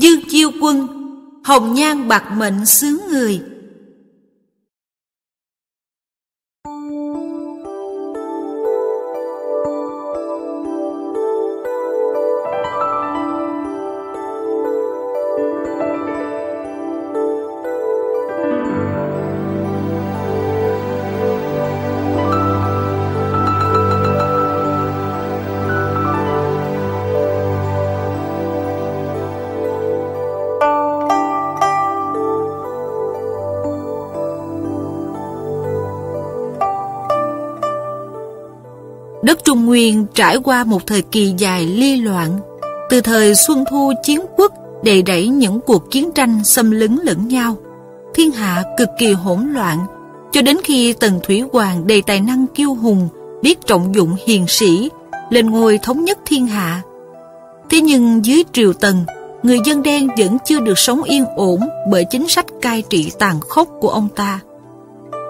Dương Chiêu Quân, hồng nhan bạc mệnh sướng người, trải qua một thời kỳ dài ly loạn, từ thời Xuân Thu Chiến Quốc đầy đẩy những cuộc chiến tranh xâm lấn lẫn nhau. Thiên hạ cực kỳ hỗn loạn, cho đến khi Tần Thủy Hoàng đầy tài năng kiêu hùng, biết trọng dụng hiền sĩ, lên ngôi thống nhất thiên hạ. Thế nhưng dưới triều Tần, người dân đen vẫn chưa được sống yên ổn bởi chính sách cai trị tàn khốc của ông ta.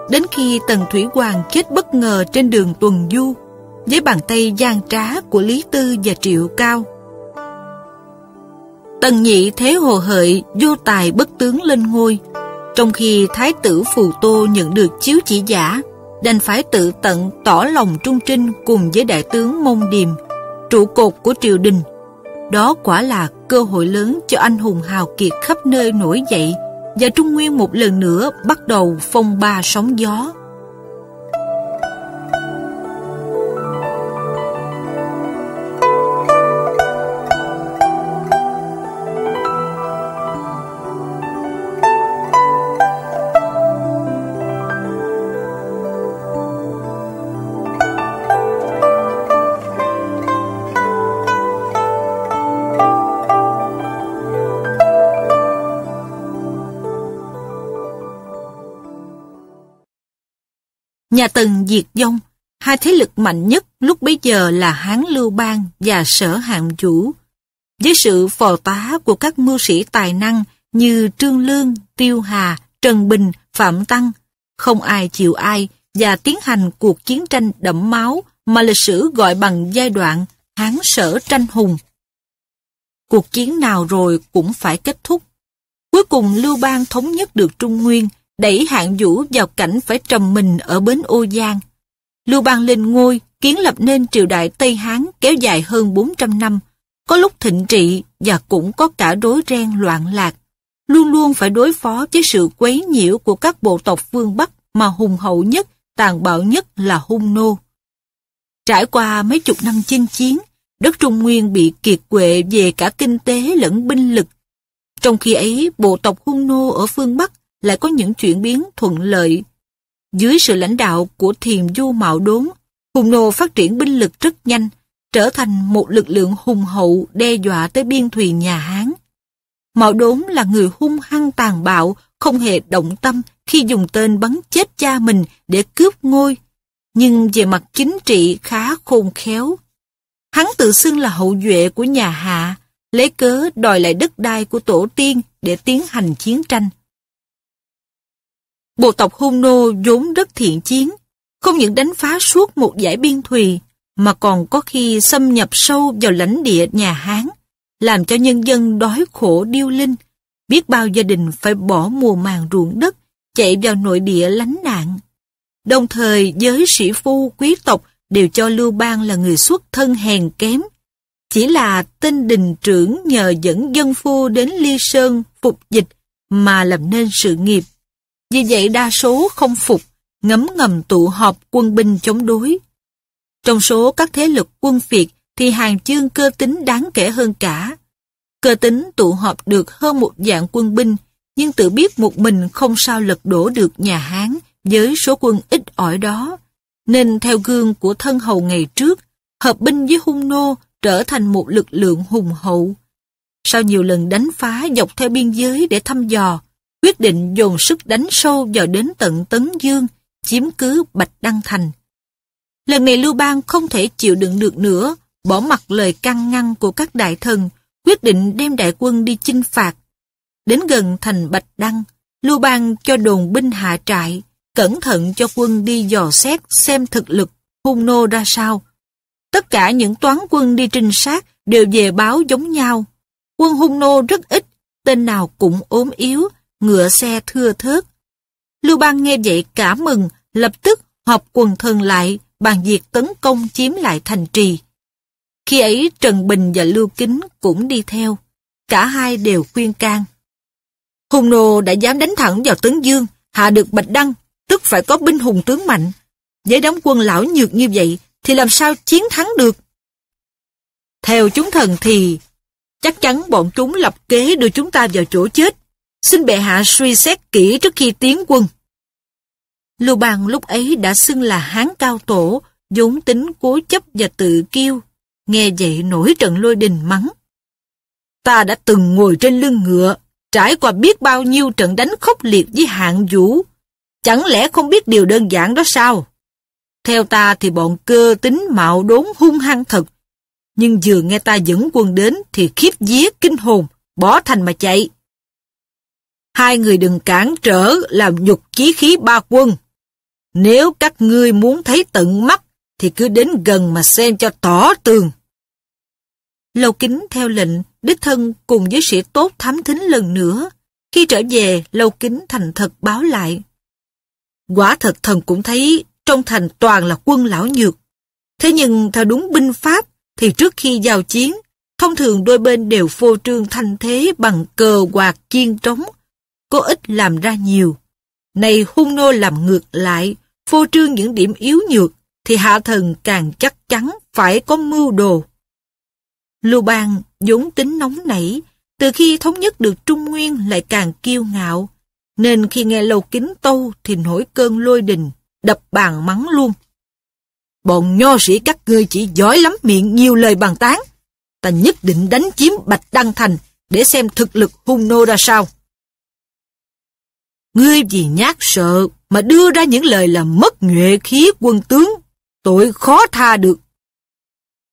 Đến khi Tần Thủy Hoàng chết bất ngờ trên đường Tuần Du, với bàn tay gian trá của Lý Tư và Triệu Cao. Tần nhị thế hồ hợi vô tài bất tướng lên ngôi, trong khi Thái tử Phù Tô nhận được chiếu chỉ giả, đành phải tự tận tỏ lòng trung trinh cùng với đại tướng Mông Điềm, trụ cột của triều đình. Đó quả là cơ hội lớn cho anh hùng hào kiệt khắp nơi nổi dậy và Trung Nguyên một lần nữa bắt đầu phong ba sóng gió. Nhà Tần diệt vong, hai thế lực mạnh nhất lúc bấy giờ là Hán Lưu Bang và Sở Hạng Chủ. Với sự phò tá của các mưu sĩ tài năng như Trương Lương, Tiêu Hà, Trần Bình, Phạm Tăng, không ai chịu ai và tiến hành cuộc chiến tranh đẫm máu mà lịch sử gọi bằng giai đoạn Hán Sở Tranh Hùng. Cuộc chiến nào rồi cũng phải kết thúc. Cuối cùng Lưu Bang thống nhất được Trung Nguyên, đẩy hạng vũ vào cảnh phải trầm mình ở bến Ô Giang. Lưu Bang lên ngôi, kiến lập nên triều đại Tây Hán kéo dài hơn 400 năm, có lúc thịnh trị và cũng có cả đối ren loạn lạc, luôn luôn phải đối phó với sự quấy nhiễu của các bộ tộc phương Bắc mà hùng hậu nhất, tàn bạo nhất là hung nô. Trải qua mấy chục năm chinh chiến, đất Trung Nguyên bị kiệt quệ về cả kinh tế lẫn binh lực. Trong khi ấy, bộ tộc hung nô ở phương Bắc lại có những chuyển biến thuận lợi. Dưới sự lãnh đạo của thiềm du mạo đốn, Hùng Nô phát triển binh lực rất nhanh, trở thành một lực lượng hùng hậu đe dọa tới biên thùy nhà Hán. Mạo đốn là người hung hăng tàn bạo, không hề động tâm khi dùng tên bắn chết cha mình để cướp ngôi, nhưng về mặt chính trị khá khôn khéo. Hắn tự xưng là hậu duệ của nhà Hạ, lấy cớ đòi lại đất đai của tổ tiên để tiến hành chiến tranh. Bộ tộc Hung Nô vốn rất thiện chiến, không những đánh phá suốt một dải biên thùy, mà còn có khi xâm nhập sâu vào lãnh địa nhà Hán, làm cho nhân dân đói khổ điêu linh, biết bao gia đình phải bỏ mùa màng ruộng đất, chạy vào nội địa lánh nạn. Đồng thời giới sĩ phu quý tộc đều cho Lưu Bang là người xuất thân hèn kém, chỉ là tên đình trưởng nhờ dẫn dân phu đến Ly Sơn phục dịch mà làm nên sự nghiệp vì vậy đa số không phục, ngấm ngầm tụ họp quân binh chống đối. Trong số các thế lực quân phiệt thì hàng chương cơ tính đáng kể hơn cả. Cơ tính tụ họp được hơn một dạng quân binh, nhưng tự biết một mình không sao lật đổ được nhà Hán với số quân ít ỏi đó. Nên theo gương của thân hầu ngày trước, hợp binh với hung nô trở thành một lực lượng hùng hậu. Sau nhiều lần đánh phá dọc theo biên giới để thăm dò, quyết định dồn sức đánh sâu vào đến tận Tấn Dương, chiếm cứ Bạch Đăng Thành. Lần này Lưu Bang không thể chịu đựng được nữa, bỏ mặc lời can ngăn của các đại thần, quyết định đem đại quân đi chinh phạt. Đến gần thành Bạch Đăng, Lưu Bang cho đồn binh hạ trại, cẩn thận cho quân đi dò xét xem thực lực hung nô ra sao. Tất cả những toán quân đi trinh sát đều về báo giống nhau. Quân hung nô rất ít, tên nào cũng ốm yếu, ngựa xe thưa thớt. Lưu Bang nghe vậy cả mừng, lập tức họp quần thần lại, bàn việc tấn công chiếm lại thành trì. Khi ấy Trần Bình và Lưu Kính cũng đi theo, cả hai đều khuyên can. Hùng Nô đã dám đánh thẳng vào Tấn Dương, hạ được Bạch Đăng, tức phải có binh hùng tướng mạnh. Với đám quân lão nhược như vậy thì làm sao chiến thắng được? Theo chúng thần thì chắc chắn bọn chúng lập kế đưa chúng ta vào chỗ chết. Xin bệ hạ suy xét kỹ trước khi tiến quân. Lưu Bang lúc ấy đã xưng là Hán Cao Tổ, vốn tính cố chấp và tự kiêu. Nghe vậy nổi trận lôi đình mắng. Ta đã từng ngồi trên lưng ngựa, trải qua biết bao nhiêu trận đánh khốc liệt với hạng vũ. Chẳng lẽ không biết điều đơn giản đó sao? Theo ta thì bọn cơ tính mạo đốn hung hăng thật. Nhưng vừa nghe ta dẫn quân đến thì khiếp vía kinh hồn, bỏ thành mà chạy. Hai người đừng cản trở làm nhục chí khí ba quân. Nếu các ngươi muốn thấy tận mắt thì cứ đến gần mà xem cho tỏ tường. Lâu kính theo lệnh, đích thân cùng với sĩ tốt thám thính lần nữa. Khi trở về, lâu kính thành thật báo lại. Quả thật thần cũng thấy trong thành toàn là quân lão nhược. Thế nhưng theo đúng binh pháp thì trước khi giao chiến, thông thường đôi bên đều phô trương thanh thế bằng cờ quạt chiên trống cô ít làm ra nhiều. Này hung nô làm ngược lại, phô trương những điểm yếu nhược, thì hạ thần càng chắc chắn phải có mưu đồ. Lưu Bang vốn tính nóng nảy, từ khi thống nhất được Trung Nguyên lại càng kiêu ngạo, nên khi nghe lầu kính tâu thì nổi cơn lôi đình, đập bàn mắng luôn. Bọn nho sĩ các ngươi chỉ giỏi lắm miệng nhiều lời bàn tán, ta nhất định đánh chiếm Bạch Đăng Thành để xem thực lực hung nô ra sao. Ngươi vì nhát sợ mà đưa ra những lời làm mất nhuệ khí quân tướng, tội khó tha được.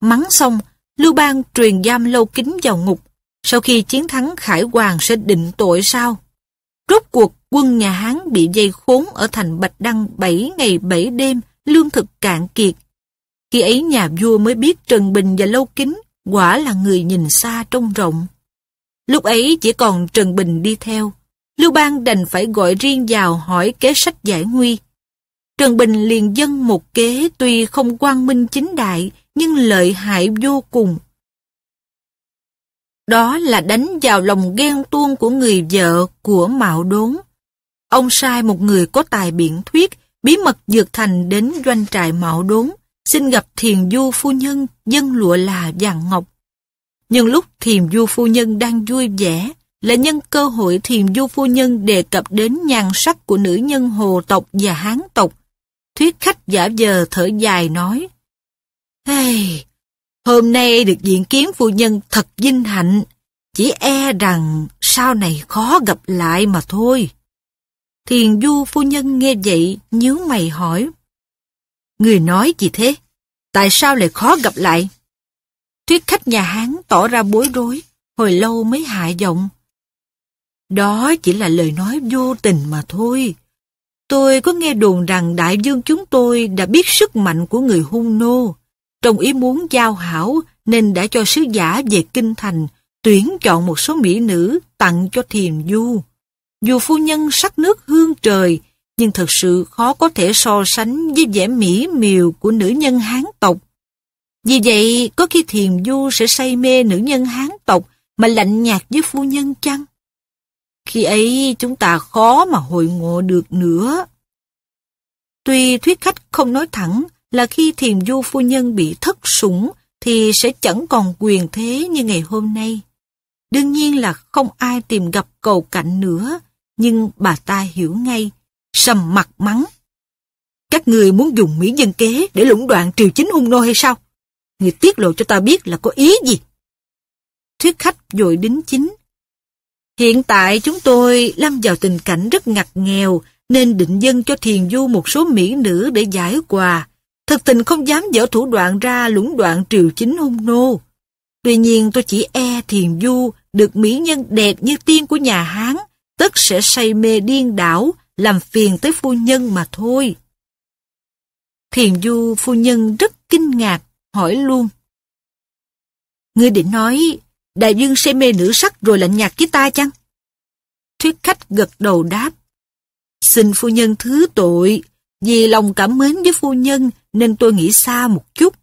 Mắng xong, Lưu Bang truyền giam lâu kính vào ngục, sau khi chiến thắng Khải Hoàng sẽ định tội sao? Rốt cuộc quân nhà Hán bị dây khốn ở thành Bạch Đăng 7 ngày 7 đêm, lương thực cạn kiệt. Khi ấy nhà vua mới biết Trần Bình và Lâu Kính quả là người nhìn xa trông rộng. Lúc ấy chỉ còn Trần Bình đi theo, Lưu Bang đành phải gọi riêng vào hỏi kế sách giải nguy. Trần Bình liền dân một kế tuy không quang minh chính đại, nhưng lợi hại vô cùng. Đó là đánh vào lòng ghen tuông của người vợ của Mạo Đốn. Ông sai một người có tài biện thuyết, bí mật dược thành đến doanh trại Mạo Đốn, xin gặp thiền du phu nhân, dân lụa là vàng ngọc. Nhưng lúc thiền du phu nhân đang vui vẻ, lại nhân cơ hội thiền du phu nhân đề cập đến nhan sắc của nữ nhân hồ tộc và hán tộc. Thuyết khách giả giờ thở dài nói, hey, Hôm nay được diện kiến phu nhân thật vinh hạnh, chỉ e rằng sau này khó gặp lại mà thôi. Thiền du phu nhân nghe vậy, nhớ mày hỏi. Người nói gì thế? Tại sao lại khó gặp lại? Thuyết khách nhà Hán tỏ ra bối rối, hồi lâu mới hạ giọng. Đó chỉ là lời nói vô tình mà thôi. Tôi có nghe đồn rằng đại dương chúng tôi đã biết sức mạnh của người hung nô. Trong ý muốn giao hảo nên đã cho sứ giả về kinh thành tuyển chọn một số mỹ nữ tặng cho thiền du. Dù phu nhân sắc nước hương trời, nhưng thật sự khó có thể so sánh với vẻ mỹ miều của nữ nhân Hán tộc. Vì vậy, có khi thiền du sẽ say mê nữ nhân Hán tộc mà lạnh nhạt với phu nhân chăng? Khi ấy chúng ta khó mà hội ngộ được nữa. Tuy thuyết khách không nói thẳng là khi thiền du phu nhân bị thất sủng thì sẽ chẳng còn quyền thế như ngày hôm nay. Đương nhiên là không ai tìm gặp cầu cạnh nữa, nhưng bà ta hiểu ngay, sầm mặt mắng. Các người muốn dùng mỹ dân kế để lũng đoạn triều chính hung nô hay sao? Người tiết lộ cho ta biết là có ý gì? Thuyết khách dội đính chính, Hiện tại chúng tôi lâm vào tình cảnh rất ngặt nghèo nên định dân cho thiền du một số mỹ nữ để giải quà. thực tình không dám dở thủ đoạn ra lũng đoạn triều chính hung nô. Tuy nhiên tôi chỉ e thiền du được mỹ nhân đẹp như tiên của nhà Hán tất sẽ say mê điên đảo làm phiền tới phu nhân mà thôi. Thiền du phu nhân rất kinh ngạc hỏi luôn. Ngươi định nói Đại Dương say mê nữ sắc rồi lạnh nhạt với ta chăng? Thuyết khách gật đầu đáp. Xin phu nhân thứ tội, vì lòng cảm mến với phu nhân nên tôi nghĩ xa một chút.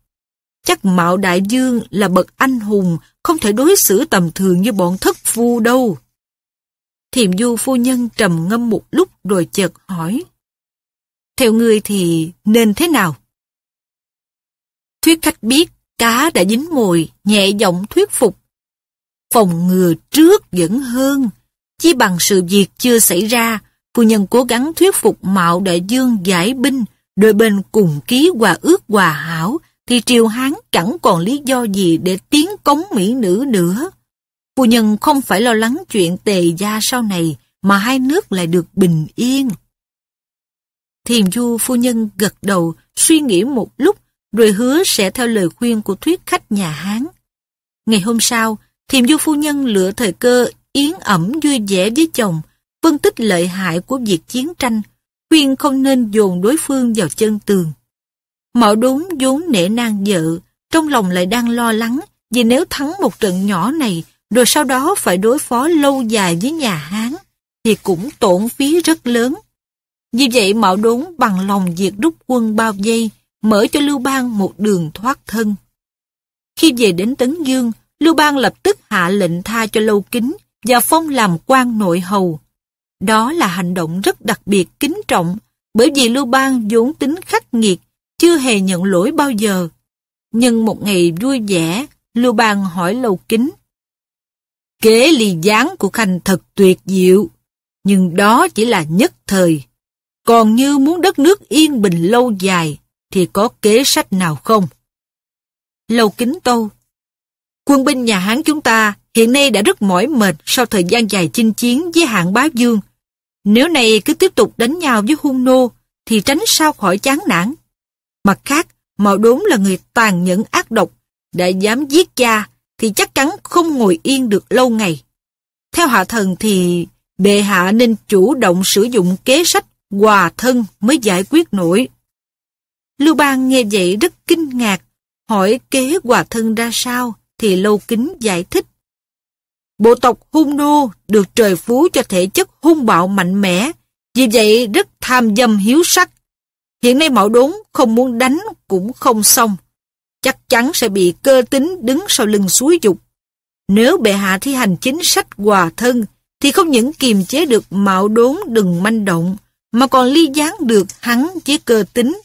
Chắc Mạo Đại Dương là bậc anh hùng, không thể đối xử tầm thường như bọn thất phu đâu. Thiềm du phu nhân trầm ngâm một lúc rồi chợt hỏi. Theo ngươi thì nên thế nào? Thuyết khách biết cá đã dính mồi, nhẹ giọng thuyết phục phòng ngừa trước vẫn hơn. Chỉ bằng sự việc chưa xảy ra, phu nhân cố gắng thuyết phục Mạo Đại Dương giải binh, đôi bên cùng ký hòa ước hòa hảo, thì triều Hán chẳng còn lý do gì để tiến cống mỹ nữ nữa. Phu nhân không phải lo lắng chuyện tề gia sau này, mà hai nước lại được bình yên. Thiền Du phu nhân gật đầu, suy nghĩ một lúc, rồi hứa sẽ theo lời khuyên của thuyết khách nhà Hán. Ngày hôm sau, Thiềm du phu nhân lựa thời cơ yến ẩm vui vẻ với chồng, phân tích lợi hại của việc chiến tranh, khuyên không nên dồn đối phương vào chân tường. Mạo đúng vốn nể nang vợ, trong lòng lại đang lo lắng vì nếu thắng một trận nhỏ này rồi sau đó phải đối phó lâu dài với nhà Hán thì cũng tổn phí rất lớn. Vì vậy Mạo đúng bằng lòng việc rút quân bao giây mở cho Lưu Bang một đường thoát thân. Khi về đến Tấn Dương, Lưu Bang lập tức hạ lệnh tha cho Lâu Kính và phong làm quan nội hầu. Đó là hành động rất đặc biệt kính trọng, bởi vì Lưu Bang vốn tính khắc nghiệt, chưa hề nhận lỗi bao giờ. Nhưng một ngày vui vẻ, Lưu Bang hỏi Lâu Kính. Kế ly gián của Khanh thật tuyệt diệu, nhưng đó chỉ là nhất thời. Còn như muốn đất nước yên bình lâu dài, thì có kế sách nào không? Lâu Kính Tâu Quân binh nhà Hán chúng ta hiện nay đã rất mỏi mệt sau thời gian dài chinh chiến với hạng bá dương. Nếu này cứ tiếp tục đánh nhau với hung nô, thì tránh sao khỏi chán nản. Mặt khác, Mao Đốn là người tàn nhẫn ác độc, đã dám giết cha thì chắc chắn không ngồi yên được lâu ngày. Theo hạ thần thì bệ hạ nên chủ động sử dụng kế sách hòa thân mới giải quyết nổi. Lưu Bang nghe vậy rất kinh ngạc, hỏi kế hòa thân ra sao, thì Lâu Kính giải thích. Bộ tộc hung nô được trời phú cho thể chất hung bạo mạnh mẽ, vì vậy rất tham dâm hiếu sắc. Hiện nay Mạo Đốn không muốn đánh cũng không xong, chắc chắn sẽ bị cơ tính đứng sau lưng suối dục. Nếu bệ hạ thi hành chính sách hòa thân, thì không những kiềm chế được Mạo Đốn đừng manh động, mà còn ly gián được hắn với cơ tính.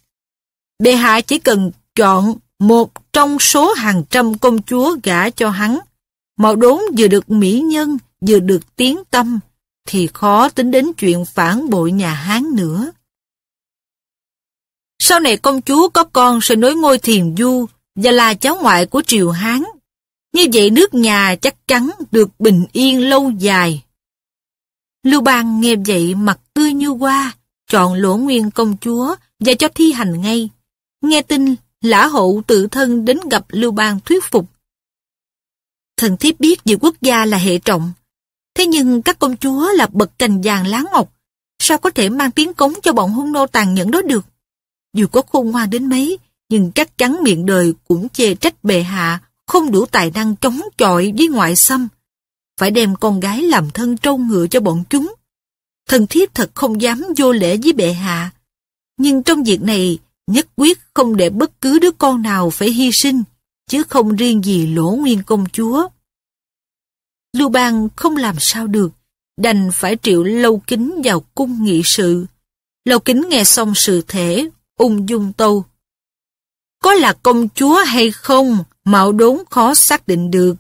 Bệ hạ chỉ cần chọn một trong số hàng trăm công chúa gả cho hắn, mà đốn vừa được mỹ nhân, vừa được tiếng tâm, thì khó tính đến chuyện phản bội nhà Hán nữa. Sau này công chúa có con sẽ nối ngôi thiền du và là cháu ngoại của triều Hán. Như vậy nước nhà chắc chắn được bình yên lâu dài. Lưu Bang nghe vậy mặt tươi như hoa, chọn lỗ nguyên công chúa và cho thi hành ngay. Nghe tin Lã hậu tự thân đến gặp Lưu Bang thuyết phục. Thần thiếp biết giữa quốc gia là hệ trọng, thế nhưng các công chúa là bậc cành vàng lá ngọc, sao có thể mang tiếng cống cho bọn hung nô tàn nhẫn đó được? Dù có khôn ngoan đến mấy, nhưng chắc chắn miệng đời cũng chê trách bệ hạ không đủ tài năng chống chọi với ngoại xâm. Phải đem con gái làm thân trâu ngựa cho bọn chúng. Thần thiếp thật không dám vô lễ với bệ hạ. Nhưng trong việc này, nhất quyết không để bất cứ đứa con nào phải hy sinh, chứ không riêng gì lỗ nguyên công chúa. Lưu Bang không làm sao được, đành phải triệu lâu kính vào cung nghị sự. Lâu kính nghe xong sự thể, ung dung tâu. Có là công chúa hay không, mạo đốn khó xác định được.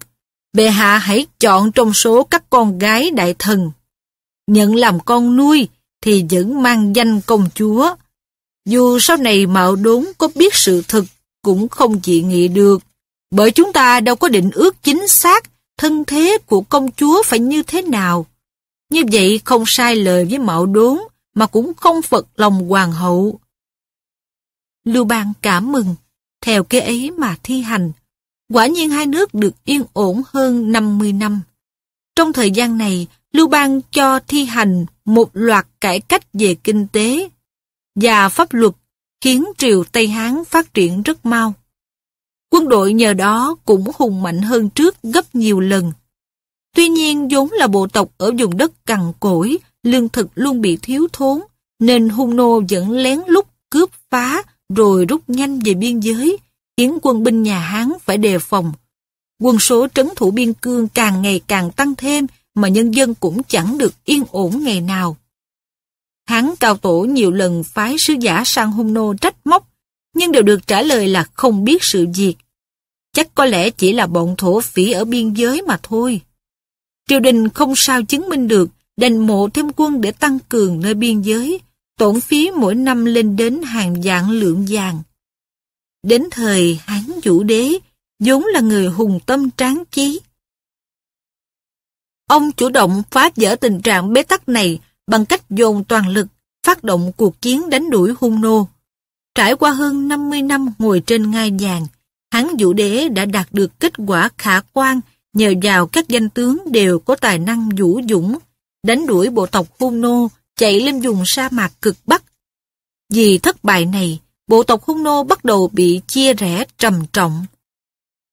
Bệ hạ hãy chọn trong số các con gái đại thần. Nhận làm con nuôi thì vẫn mang danh công chúa, dù sau này Mạo Đốn có biết sự thật cũng không dị nghị được, bởi chúng ta đâu có định ước chính xác thân thế của công chúa phải như thế nào. Như vậy không sai lời với Mạo Đốn mà cũng không phật lòng hoàng hậu. Lưu Bang cảm mừng, theo cái ấy mà thi hành. Quả nhiên hai nước được yên ổn hơn 50 năm. Trong thời gian này, Lưu Bang cho thi hành một loạt cải cách về kinh tế, và pháp luật khiến triều Tây Hán phát triển rất mau. Quân đội nhờ đó cũng hùng mạnh hơn trước gấp nhiều lần. Tuy nhiên vốn là bộ tộc ở vùng đất cằn cỗi, lương thực luôn bị thiếu thốn, nên hung nô vẫn lén lút cướp phá rồi rút nhanh về biên giới, khiến quân binh nhà Hán phải đề phòng. Quân số trấn thủ biên cương càng ngày càng tăng thêm mà nhân dân cũng chẳng được yên ổn ngày nào. Hán cao tổ nhiều lần phái sứ giả sang hung nô trách móc, nhưng đều được trả lời là không biết sự việc. Chắc có lẽ chỉ là bọn thổ phỉ ở biên giới mà thôi. Triều đình không sao chứng minh được, đành mộ thêm quân để tăng cường nơi biên giới, tổn phí mỗi năm lên đến hàng vạn lượng vàng. Đến thời Hán Vũ Đế, vốn là người hùng tâm tráng chí. Ông chủ động phá vỡ tình trạng bế tắc này bằng cách dồn toàn lực, phát động cuộc chiến đánh đuổi hung nô. Trải qua hơn 50 năm ngồi trên ngai vàng, Hán Vũ Đế đã đạt được kết quả khả quan nhờ vào các danh tướng đều có tài năng vũ dũng, đánh đuổi bộ tộc Hung Nô chạy lên vùng sa mạc cực Bắc. Vì thất bại này, bộ tộc Hung Nô bắt đầu bị chia rẽ trầm trọng.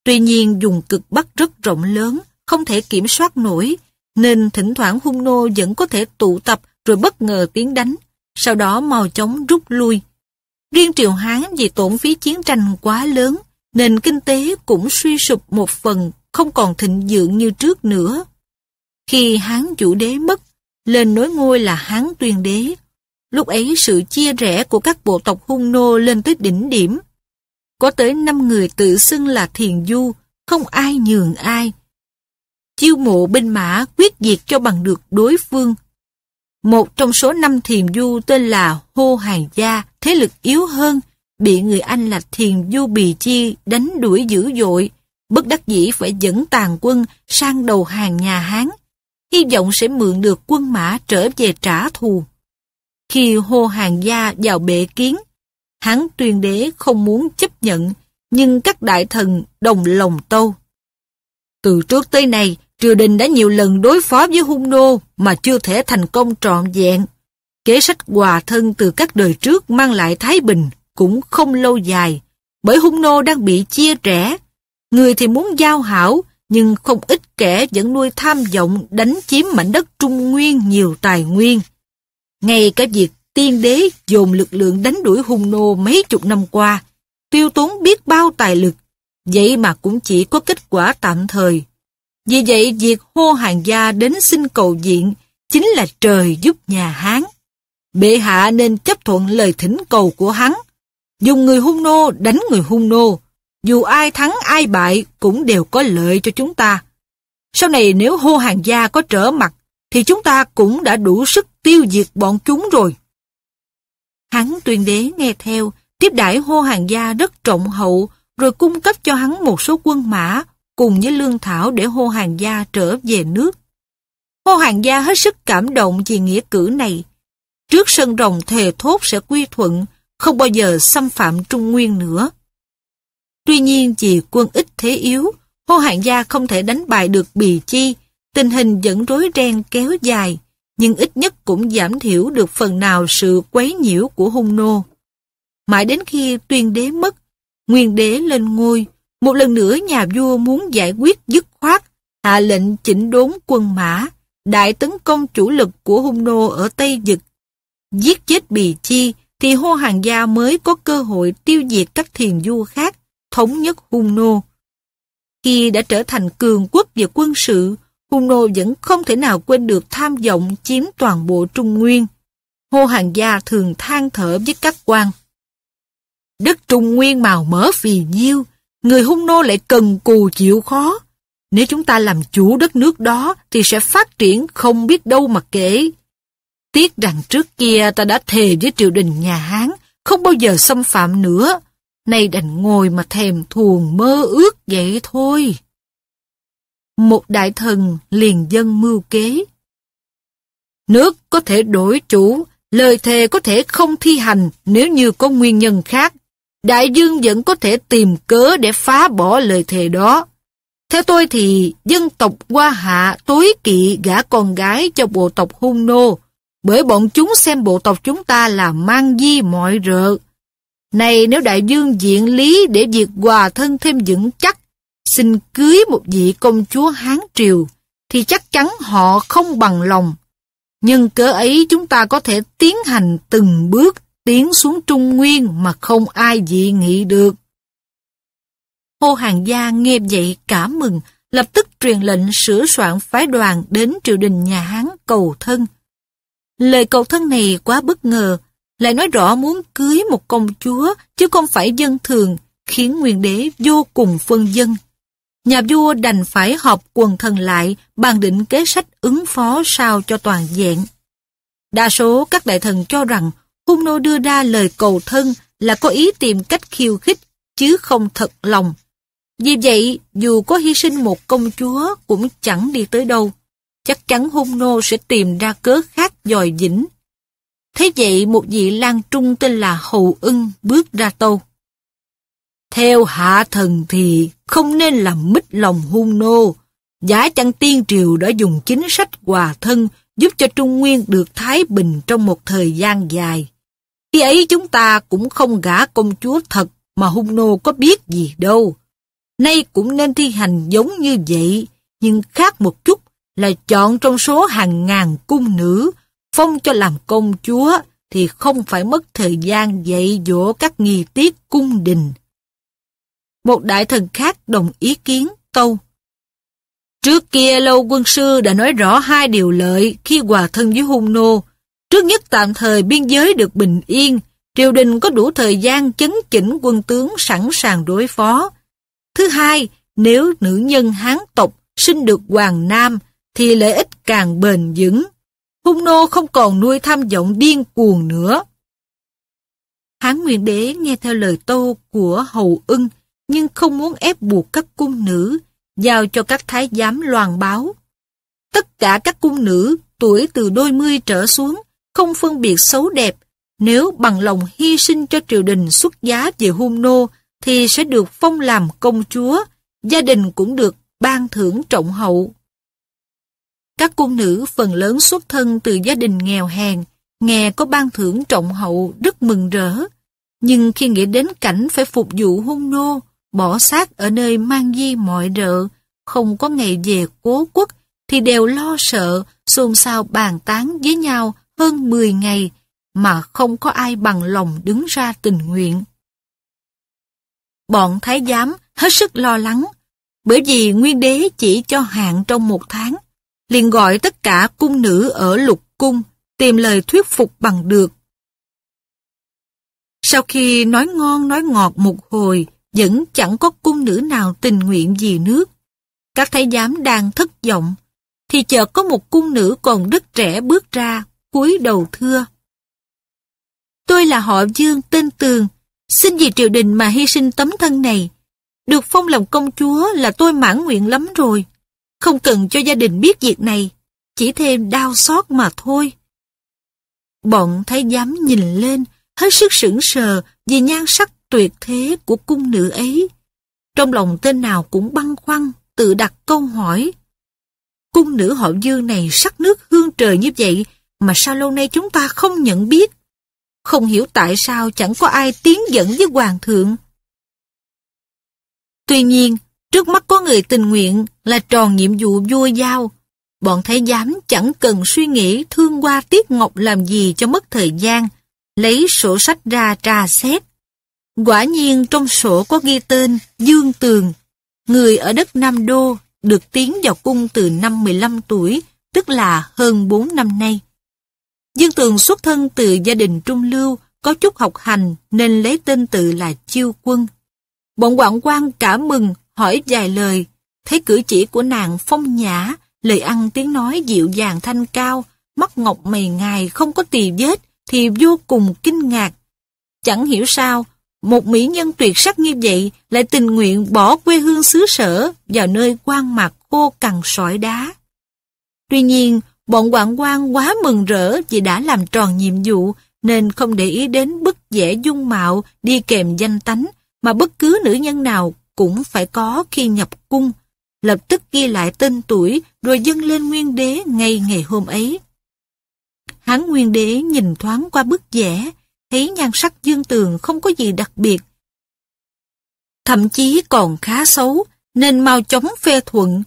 Tuy nhiên vùng cực Bắc rất rộng lớn, không thể kiểm soát nổi, nên thỉnh thoảng hung nô vẫn có thể tụ tập rồi bất ngờ tiến đánh, sau đó mau chóng rút lui. Riêng Triều Hán vì tổn phí chiến tranh quá lớn, nền kinh tế cũng suy sụp một phần, không còn thịnh vượng như trước nữa. Khi Hán chủ đế mất, lên nối ngôi là Hán tuyên đế. Lúc ấy sự chia rẽ của các bộ tộc hung nô lên tới đỉnh điểm. Có tới 5 người tự xưng là thiền du, không ai nhường ai, chiêu mộ binh mã quyết diệt cho bằng được đối phương. Một trong số năm thiền du tên là Hô Hàng Gia, thế lực yếu hơn, bị người Anh là thiền du bì chi đánh đuổi dữ dội, bất đắc dĩ phải dẫn tàn quân sang đầu hàng nhà Hán, hy vọng sẽ mượn được quân mã trở về trả thù. Khi Hô Hàng Gia vào bệ kiến, hắn tuyên đế không muốn chấp nhận, nhưng các đại thần đồng lòng tâu. Từ trước tới nay, triều đình đã nhiều lần đối phó với hung nô mà chưa thể thành công trọn vẹn. Kế sách hòa thân từ các đời trước mang lại thái bình cũng không lâu dài, bởi hung nô đang bị chia rẽ. Người thì muốn giao hảo, nhưng không ít kẻ vẫn nuôi tham vọng đánh chiếm mảnh đất Trung Nguyên nhiều tài nguyên. Ngay cả việc tiên đế dồn lực lượng đánh đuổi hung nô mấy chục năm qua, tiêu tốn biết bao tài lực, vậy mà cũng chỉ có kết quả tạm thời vì vậy, việc hô hàng gia đến xin cầu diện chính là trời giúp nhà Hán. Bệ hạ nên chấp thuận lời thỉnh cầu của hắn. Dùng người hung nô đánh người hung nô. Dù ai thắng ai bại cũng đều có lợi cho chúng ta. Sau này nếu hô hàng gia có trở mặt thì chúng ta cũng đã đủ sức tiêu diệt bọn chúng rồi. Hắn tuyên đế nghe theo, tiếp đãi hô hàng gia rất trọng hậu rồi cung cấp cho hắn một số quân mã cùng với lương thảo để hô hàng gia trở về nước. Hô hàng gia hết sức cảm động vì nghĩa cử này. Trước sân rồng thề thốt sẽ quy thuận, không bao giờ xâm phạm Trung Nguyên nữa. Tuy nhiên vì quân ít thế yếu, hô hàng gia không thể đánh bại được bì chi, tình hình vẫn rối ren kéo dài, nhưng ít nhất cũng giảm thiểu được phần nào sự quấy nhiễu của hung nô. Mãi đến khi tuyên đế mất, nguyên đế lên ngôi, một lần nữa nhà vua muốn giải quyết dứt khoát, hạ lệnh chỉnh đốn quân mã, đại tấn công chủ lực của hung nô ở Tây Dực. Giết chết Bì Chi thì Hô Hàng Gia mới có cơ hội tiêu diệt các thiền vua khác, thống nhất hung nô. Khi đã trở thành cường quốc về quân sự, hung nô vẫn không thể nào quên được tham vọng chiếm toàn bộ Trung Nguyên. Hô Hàng Gia thường than thở với các quan. Đất Trung Nguyên màu mỡ phì nhiêu, người hung nô lại cần cù chịu khó. Nếu chúng ta làm chủ đất nước đó thì sẽ phát triển không biết đâu mà kể. Tiếc rằng trước kia ta đã thề với triều đình nhà Hán, không bao giờ xâm phạm nữa. Nay đành ngồi mà thèm thuồng mơ ước vậy thôi. Một đại thần liền dân mưu kế. Nước có thể đổi chủ, lời thề có thể không thi hành nếu như có nguyên nhân khác đại dương vẫn có thể tìm cớ để phá bỏ lời thề đó. Theo tôi thì dân tộc Hoa Hạ tối kỵ gả con gái cho bộ tộc Hung Nô, bởi bọn chúng xem bộ tộc chúng ta là mang di mọi rợ. Này nếu đại dương diện lý để việc hòa thân thêm vững chắc, xin cưới một vị công chúa Hán Triều, thì chắc chắn họ không bằng lòng. nhưng cớ ấy chúng ta có thể tiến hành từng bước tiến xuống Trung Nguyên mà không ai dị nghị được. Hồ Hàng Gia nghe vậy cảm mừng, lập tức truyền lệnh sửa soạn phái đoàn đến triều đình nhà Hán cầu thân. Lời cầu thân này quá bất ngờ, lại nói rõ muốn cưới một công chúa chứ không phải dân thường, khiến nguyên đế vô cùng phân dân. Nhà vua đành phải họp quần thần lại, bàn định kế sách ứng phó sao cho toàn diện. Đa số các đại thần cho rằng Hung nô đưa ra lời cầu thân là có ý tìm cách khiêu khích, chứ không thật lòng. Vì vậy, dù có hy sinh một công chúa cũng chẳng đi tới đâu. Chắc chắn hung nô sẽ tìm ra cớ khác dòi dĩnh. Thế vậy một vị lang trung tên là hậu ưng bước ra tâu. Theo hạ thần thì không nên làm mít lòng hung nô. Giả chăng tiên triều đã dùng chính sách hòa thân giúp cho Trung Nguyên được thái bình trong một thời gian dài. Khi ấy chúng ta cũng không gả công chúa thật mà hung nô có biết gì đâu. Nay cũng nên thi hành giống như vậy, nhưng khác một chút là chọn trong số hàng ngàn cung nữ, phong cho làm công chúa thì không phải mất thời gian dạy dỗ các nghi tiết cung đình. Một đại thần khác đồng ý kiến câu Trước kia lâu quân sư đã nói rõ hai điều lợi khi hòa thân với hung nô, Trước nhất tạm thời biên giới được bình yên, triều đình có đủ thời gian chấn chỉnh quân tướng sẵn sàng đối phó. Thứ hai, nếu nữ nhân Hán tộc sinh được hoàng nam, thì lợi ích càng bền vững. Hung nô không còn nuôi tham vọng điên cuồng nữa. Hán Nguyên Đế nghe theo lời tô của Hầu ưng, nhưng không muốn ép buộc các cung nữ, giao cho các thái giám loan báo. Tất cả các cung nữ tuổi từ đôi mươi trở xuống không phân biệt xấu đẹp, nếu bằng lòng hy sinh cho triều đình xuất giá về hung nô, thì sẽ được phong làm công chúa, gia đình cũng được ban thưởng trọng hậu. Các cung nữ phần lớn xuất thân từ gia đình nghèo hèn, nghe có ban thưởng trọng hậu rất mừng rỡ. Nhưng khi nghĩ đến cảnh phải phục vụ hung nô, bỏ xác ở nơi mang di mọi rợ, không có ngày về cố quốc, thì đều lo sợ, xôn xao bàn tán với nhau hơn 10 ngày mà không có ai bằng lòng đứng ra tình nguyện. Bọn thái giám hết sức lo lắng, bởi vì nguyên đế chỉ cho hạn trong một tháng, liền gọi tất cả cung nữ ở lục cung tìm lời thuyết phục bằng được. Sau khi nói ngon nói ngọt một hồi, vẫn chẳng có cung nữ nào tình nguyện gì nước. Các thái giám đang thất vọng, thì chợt có một cung nữ còn rất trẻ bước ra cúi đầu thưa. Tôi là họ Dương tên Tường, xin vì triều đình mà hy sinh tấm thân này. Được phong làm công chúa là tôi mãn nguyện lắm rồi. Không cần cho gia đình biết việc này, chỉ thêm đau xót mà thôi. Bọn thái giám nhìn lên, hết sức sững sờ vì nhan sắc tuyệt thế của cung nữ ấy. Trong lòng tên nào cũng băn khoăn, tự đặt câu hỏi. Cung nữ họ dương này sắc nước hương trời như vậy mà sao lâu nay chúng ta không nhận biết. Không hiểu tại sao chẳng có ai tiến dẫn với Hoàng thượng. Tuy nhiên, trước mắt có người tình nguyện là tròn nhiệm vụ vua giao. Bọn thái giám chẳng cần suy nghĩ thương qua tiết ngọc làm gì cho mất thời gian, lấy sổ sách ra tra xét. Quả nhiên trong sổ có ghi tên Dương Tường, người ở đất Nam Đô, được tiến vào cung từ năm 15 tuổi, tức là hơn 4 năm nay. Dương Tường xuất thân từ gia đình trung lưu, có chút học hành nên lấy tên tự là Chiêu Quân. Bọn quảng quan cả mừng, hỏi vài lời, thấy cử chỉ của nàng phong nhã, lời ăn tiếng nói dịu dàng thanh cao, mắt ngọc mày ngài không có tì vết thì vô cùng kinh ngạc. Chẳng hiểu sao, một mỹ nhân tuyệt sắc như vậy lại tình nguyện bỏ quê hương xứ sở vào nơi quan mạc khô cằn sỏi đá. Tuy nhiên, Bọn quảng quan quá mừng rỡ vì đã làm tròn nhiệm vụ nên không để ý đến bức vẽ dung mạo đi kèm danh tánh mà bất cứ nữ nhân nào cũng phải có khi nhập cung. Lập tức ghi lại tên tuổi rồi dâng lên nguyên đế ngay ngày hôm ấy. Hán nguyên đế nhìn thoáng qua bức vẽ, thấy nhan sắc dương tường không có gì đặc biệt. Thậm chí còn khá xấu, nên mau chóng phê thuận.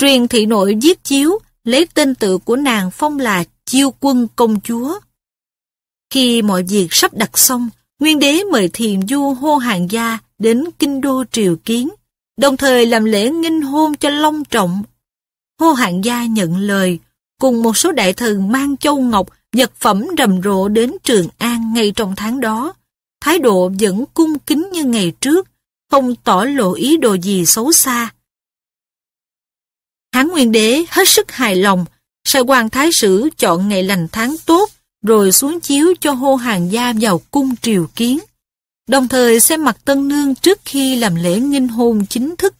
Truyền thị nội giết chiếu, lấy tên tự của nàng phong là Chiêu Quân Công Chúa. Khi mọi việc sắp đặt xong, Nguyên đế mời thiền du hô hàng gia đến kinh đô triều kiến, đồng thời làm lễ nghinh hôn cho Long Trọng. Hô hạng gia nhận lời, cùng một số đại thần mang châu ngọc, vật phẩm rầm rộ đến Trường An ngay trong tháng đó. Thái độ vẫn cung kính như ngày trước, không tỏ lộ ý đồ gì xấu xa, Hán Nguyên Đế hết sức hài lòng, sai quan thái sử chọn ngày lành tháng tốt, rồi xuống chiếu cho hô hàng gia vào cung triều kiến. Đồng thời xem mặt tân nương trước khi làm lễ nghinh hôn chính thức.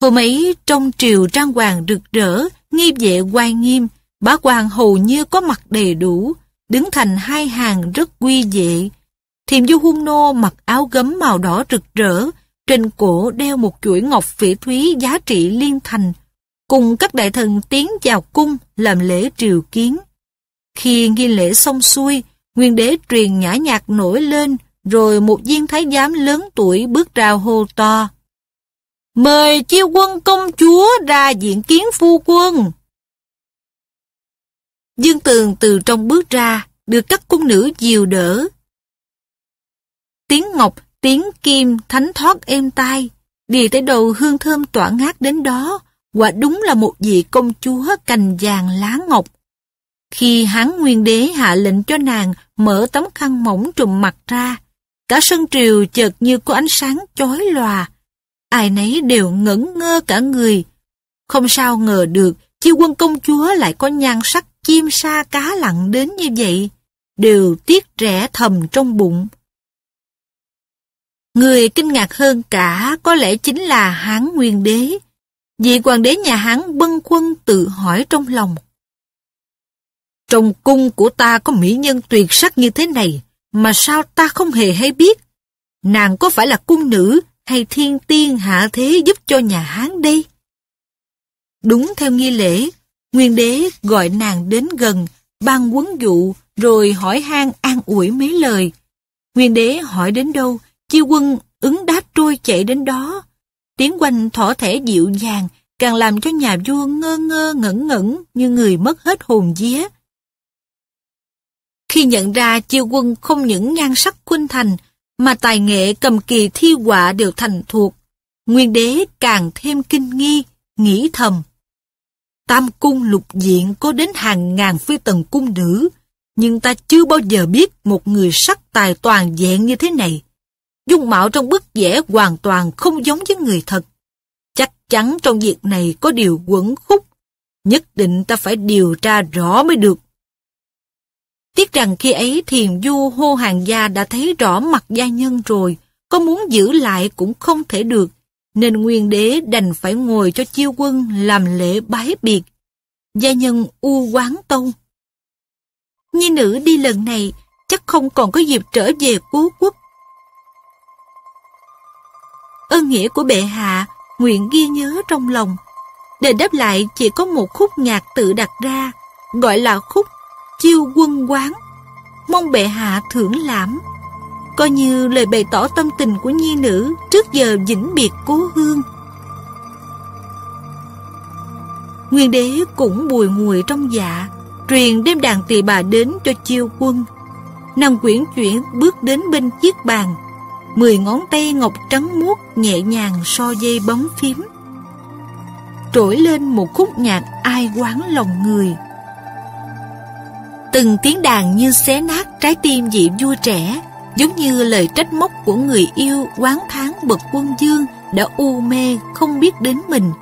Hôm ấy, trong triều trang hoàng rực rỡ, nghi vệ quan nghiêm, bá quan hầu như có mặt đầy đủ, đứng thành hai hàng rất quy vệ. Thiềm du hung nô mặc áo gấm màu đỏ rực rỡ, trên cổ đeo một chuỗi ngọc phỉ thúy giá trị liên thành, cùng các đại thần tiến vào cung làm lễ triều kiến. Khi nghi lễ xong xuôi, nguyên đế truyền nhã nhạc nổi lên, rồi một viên thái giám lớn tuổi bước ra hô to. Mời chiêu quân công chúa ra diện kiến phu quân. Dương Tường từ trong bước ra, được các cung nữ dìu đỡ. Tiếng ngọc, tiếng kim, thánh thoát êm tai, đi tới đầu hương thơm tỏa ngát đến đó, quả đúng là một vị công chúa cành vàng lá ngọc. Khi Hán Nguyên Đế hạ lệnh cho nàng mở tấm khăn mỏng trùm mặt ra, cả sân triều chợt như có ánh sáng chói lòa. Ai nấy đều ngẩn ngơ cả người. Không sao ngờ được, chi quân công chúa lại có nhan sắc chim sa cá lặng đến như vậy. Đều tiếc rẻ thầm trong bụng. Người kinh ngạc hơn cả có lẽ chính là Hán Nguyên Đế. Vị hoàng đế nhà Hán bân quân tự hỏi trong lòng. Trong cung của ta có mỹ nhân tuyệt sắc như thế này, mà sao ta không hề hay biết? Nàng có phải là cung nữ hay thiên tiên hạ thế giúp cho nhà Hán đây? Đúng theo nghi lễ, nguyên đế gọi nàng đến gần, ban quấn dụ, rồi hỏi han an ủi mấy lời. Nguyên đế hỏi đến đâu, chiêu quân ứng đáp trôi chạy đến đó, Tiếng quanh thỏ thể dịu dàng, càng làm cho nhà vua ngơ ngơ ngẩn ngẩn như người mất hết hồn vía. Khi nhận ra chiêu quân không những nhan sắc khuynh thành, mà tài nghệ cầm kỳ thi họa đều thành thuộc, nguyên đế càng thêm kinh nghi, nghĩ thầm. Tam cung lục diện có đến hàng ngàn phi tần cung nữ, nhưng ta chưa bao giờ biết một người sắc tài toàn vẹn như thế này dung mạo trong bức vẽ hoàn toàn không giống với người thật. Chắc chắn trong việc này có điều quẩn khúc, nhất định ta phải điều tra rõ mới được. Tiếc rằng khi ấy thiền du hô hàng gia đã thấy rõ mặt gia nhân rồi, có muốn giữ lại cũng không thể được, nên nguyên đế đành phải ngồi cho chiêu quân làm lễ bái biệt. Gia nhân u quán tông. Nhi nữ đi lần này chắc không còn có dịp trở về cố quốc ơn nghĩa của bệ hạ nguyện ghi nhớ trong lòng. Để đáp lại chỉ có một khúc nhạc tự đặt ra, gọi là khúc Chiêu Quân Quán. Mong bệ hạ thưởng lãm. Coi như lời bày tỏ tâm tình của nhi nữ trước giờ vĩnh biệt cố hương. Nguyên đế cũng bùi ngùi trong dạ, truyền đem đàn tỳ bà đến cho chiêu quân. Nàng quyển chuyển bước đến bên chiếc bàn, mười ngón tay ngọc trắng muốt nhẹ nhàng so dây bấm phím. Trỗi lên một khúc nhạc ai quán lòng người. Từng tiếng đàn như xé nát trái tim dị vua trẻ, giống như lời trách móc của người yêu quán tháng bậc quân dương đã u mê không biết đến mình.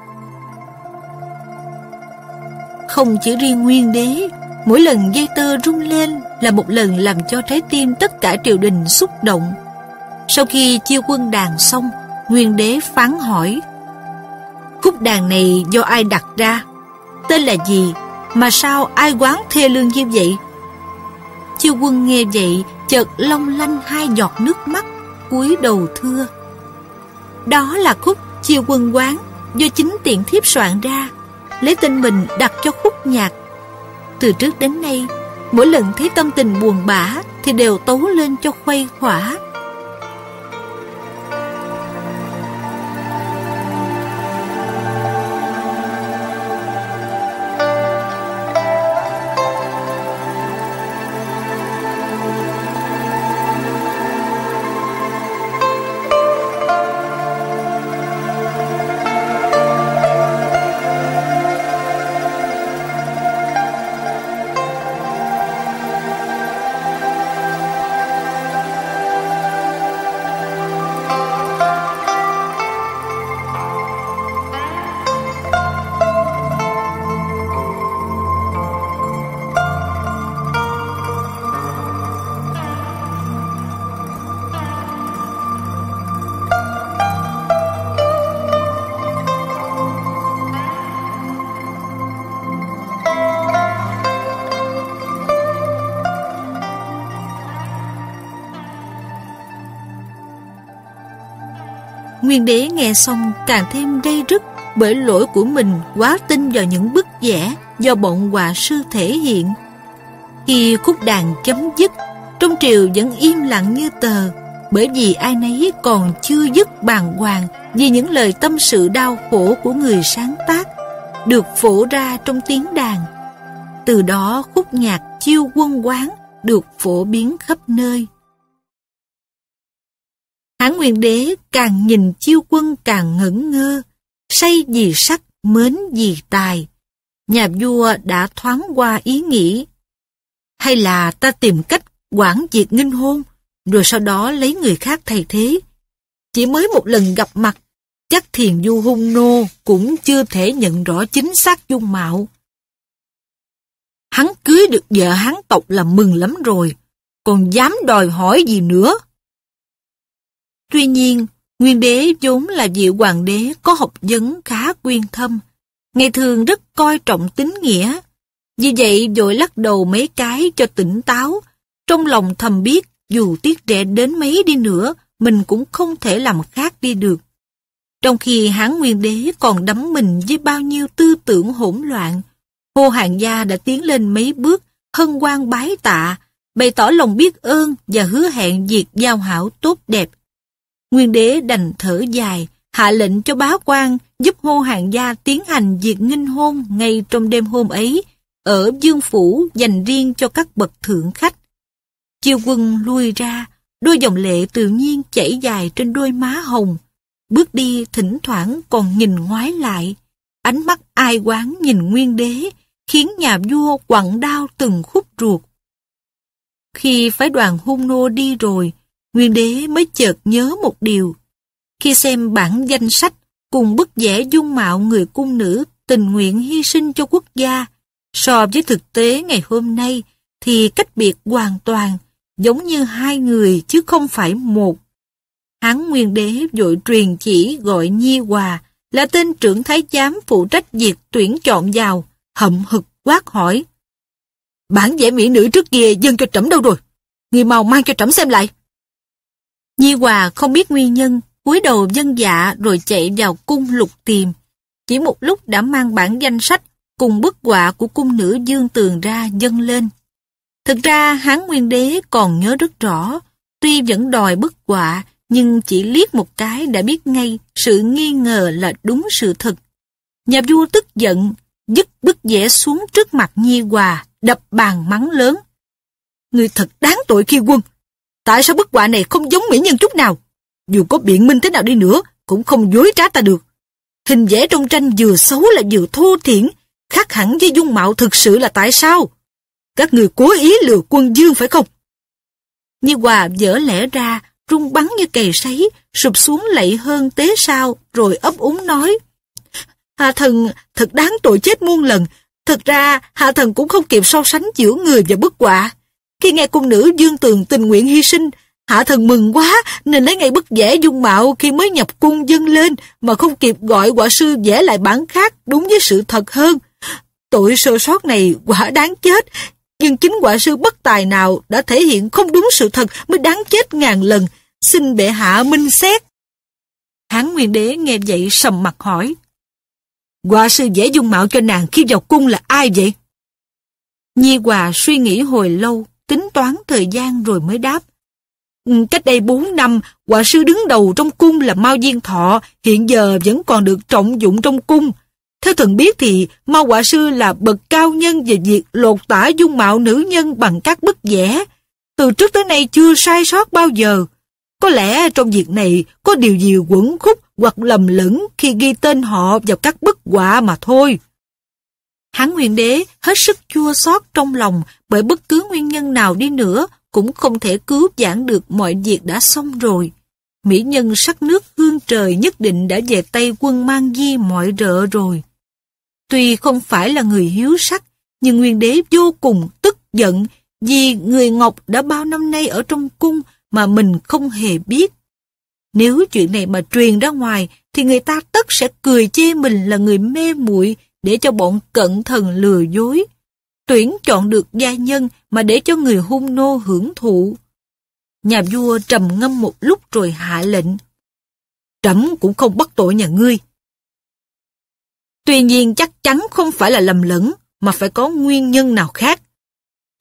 Không chỉ riêng nguyên đế, mỗi lần dây tơ rung lên là một lần làm cho trái tim tất cả triều đình xúc động, sau khi chia quân đàn xong, Nguyên đế phán hỏi Khúc đàn này do ai đặt ra? Tên là gì? Mà sao ai quán thê lương như vậy? Chiêu quân nghe vậy chợt long lanh hai giọt nước mắt cúi đầu thưa Đó là khúc chiêu quân quán do chính tiện thiếp soạn ra Lấy tên mình đặt cho khúc nhạc Từ trước đến nay Mỗi lần thấy tâm tình buồn bã Thì đều tấu lên cho khuây khỏa Nguyên đế nghe xong càng thêm đay rứt bởi lỗi của mình quá tin vào những bức vẽ do bọn họa sư thể hiện. Khi khúc đàn chấm dứt, trong triều vẫn im lặng như tờ, bởi vì ai nấy còn chưa dứt bàng hoàng vì những lời tâm sự đau khổ của người sáng tác, được phổ ra trong tiếng đàn. Từ đó khúc nhạc chiêu quân quán được phổ biến khắp nơi. Hán Nguyên Đế càng nhìn chiêu quân càng ngẩn ngơ, say vì sắc, mến vì tài. Nhà vua đã thoáng qua ý nghĩ. Hay là ta tìm cách quản diệt nghinh hôn, rồi sau đó lấy người khác thay thế. Chỉ mới một lần gặp mặt, chắc thiền du hung nô cũng chưa thể nhận rõ chính xác dung mạo. Hắn cưới được vợ hắn tộc là mừng lắm rồi, còn dám đòi hỏi gì nữa. Tuy nhiên, Nguyên đế vốn là vị hoàng đế có học vấn khá quyên thâm, ngày thường rất coi trọng tín nghĩa. Vì vậy vội lắc đầu mấy cái cho tỉnh táo, trong lòng thầm biết dù tiếc rẻ đến mấy đi nữa, mình cũng không thể làm khác đi được. Trong khi Hán Nguyên Đế còn đắm mình với bao nhiêu tư tưởng hỗn loạn, Hồ hạng Gia đã tiến lên mấy bước, hân hoan bái tạ, bày tỏ lòng biết ơn và hứa hẹn việc giao hảo tốt đẹp Nguyên đế đành thở dài, hạ lệnh cho bá quan giúp hô hàng gia tiến hành việc nghinh hôn ngay trong đêm hôm ấy, ở dương phủ dành riêng cho các bậc thượng khách. Chiêu quân lui ra, đôi dòng lệ tự nhiên chảy dài trên đôi má hồng, bước đi thỉnh thoảng còn nhìn ngoái lại. Ánh mắt ai quán nhìn nguyên đế, khiến nhà vua quặn đau từng khúc ruột. Khi phái đoàn hung nô đi rồi, Nguyên đế mới chợt nhớ một điều. Khi xem bản danh sách cùng bức vẽ dung mạo người cung nữ tình nguyện hy sinh cho quốc gia, so với thực tế ngày hôm nay thì cách biệt hoàn toàn, giống như hai người chứ không phải một. Hán Nguyên đế vội truyền chỉ gọi Nhi Hòa là tên trưởng thái giám phụ trách việc tuyển chọn vào, hậm hực quát hỏi. Bản vẽ mỹ nữ trước kia dâng cho trẫm đâu rồi? Người mau mang cho trẫm xem lại. Nhi Hòa không biết nguyên nhân, cúi đầu dân vâng dạ rồi chạy vào cung lục tìm. Chỉ một lúc đã mang bản danh sách cùng bức quả của cung nữ Dương Tường ra dâng lên. Thực ra Hán Nguyên Đế còn nhớ rất rõ, tuy vẫn đòi bức quả, nhưng chỉ liếc một cái đã biết ngay sự nghi ngờ là đúng sự thật. Nhà vua tức giận, dứt bức vẽ xuống trước mặt Nhi Hòa, đập bàn mắng lớn. Người thật đáng tội khi quân, Tại sao bức họa này không giống mỹ nhân chút nào? Dù có biện minh thế nào đi nữa, cũng không dối trá ta được. Hình vẽ trong tranh vừa xấu là vừa thô thiển, khác hẳn với dung mạo thực sự là tại sao? Các người cố ý lừa quân dương phải không? Như hòa dở lẽ ra, rung bắn như cày sấy, sụp xuống lạy hơn tế sao, rồi ấp úng nói. Hạ thần thật đáng tội chết muôn lần, thật ra hạ thần cũng không kịp so sánh giữa người và bức họa. Khi nghe cung nữ Dương Tường tình nguyện hy sinh, Hạ thần mừng quá nên lấy ngay bức vẽ dung mạo khi mới nhập cung dâng lên mà không kịp gọi quả sư vẽ lại bản khác đúng với sự thật hơn. Tội sơ sót này quả đáng chết, nhưng chính quả sư bất tài nào đã thể hiện không đúng sự thật mới đáng chết ngàn lần. Xin bệ hạ minh xét. Hán Nguyên Đế nghe vậy sầm mặt hỏi. Quả sư vẽ dung mạo cho nàng khi vào cung là ai vậy? Nhi Hòa suy nghĩ hồi lâu tính toán thời gian rồi mới đáp. Ừ, cách đây 4 năm, quả sư đứng đầu trong cung là Mao Diên Thọ, hiện giờ vẫn còn được trọng dụng trong cung. Theo thần biết thì, Mao quả sư là bậc cao nhân về việc lột tả dung mạo nữ nhân bằng các bức vẽ. Từ trước tới nay chưa sai sót bao giờ. Có lẽ trong việc này có điều gì quẩn khúc hoặc lầm lẫn khi ghi tên họ vào các bức họa mà thôi. Hán Nguyên Đế hết sức chua xót trong lòng bởi bất cứ nguyên nhân nào đi nữa cũng không thể cứu giãn được mọi việc đã xong rồi. Mỹ nhân sắc nước hương trời nhất định đã về tay quân mang di mọi rợ rồi. Tuy không phải là người hiếu sắc, nhưng Nguyên Đế vô cùng tức giận vì người Ngọc đã bao năm nay ở trong cung mà mình không hề biết. Nếu chuyện này mà truyền ra ngoài thì người ta tất sẽ cười chê mình là người mê muội để cho bọn cận thần lừa dối, tuyển chọn được gia nhân mà để cho người hung nô hưởng thụ. Nhà vua trầm ngâm một lúc rồi hạ lệnh. Trẫm cũng không bắt tội nhà ngươi. Tuy nhiên chắc chắn không phải là lầm lẫn, mà phải có nguyên nhân nào khác.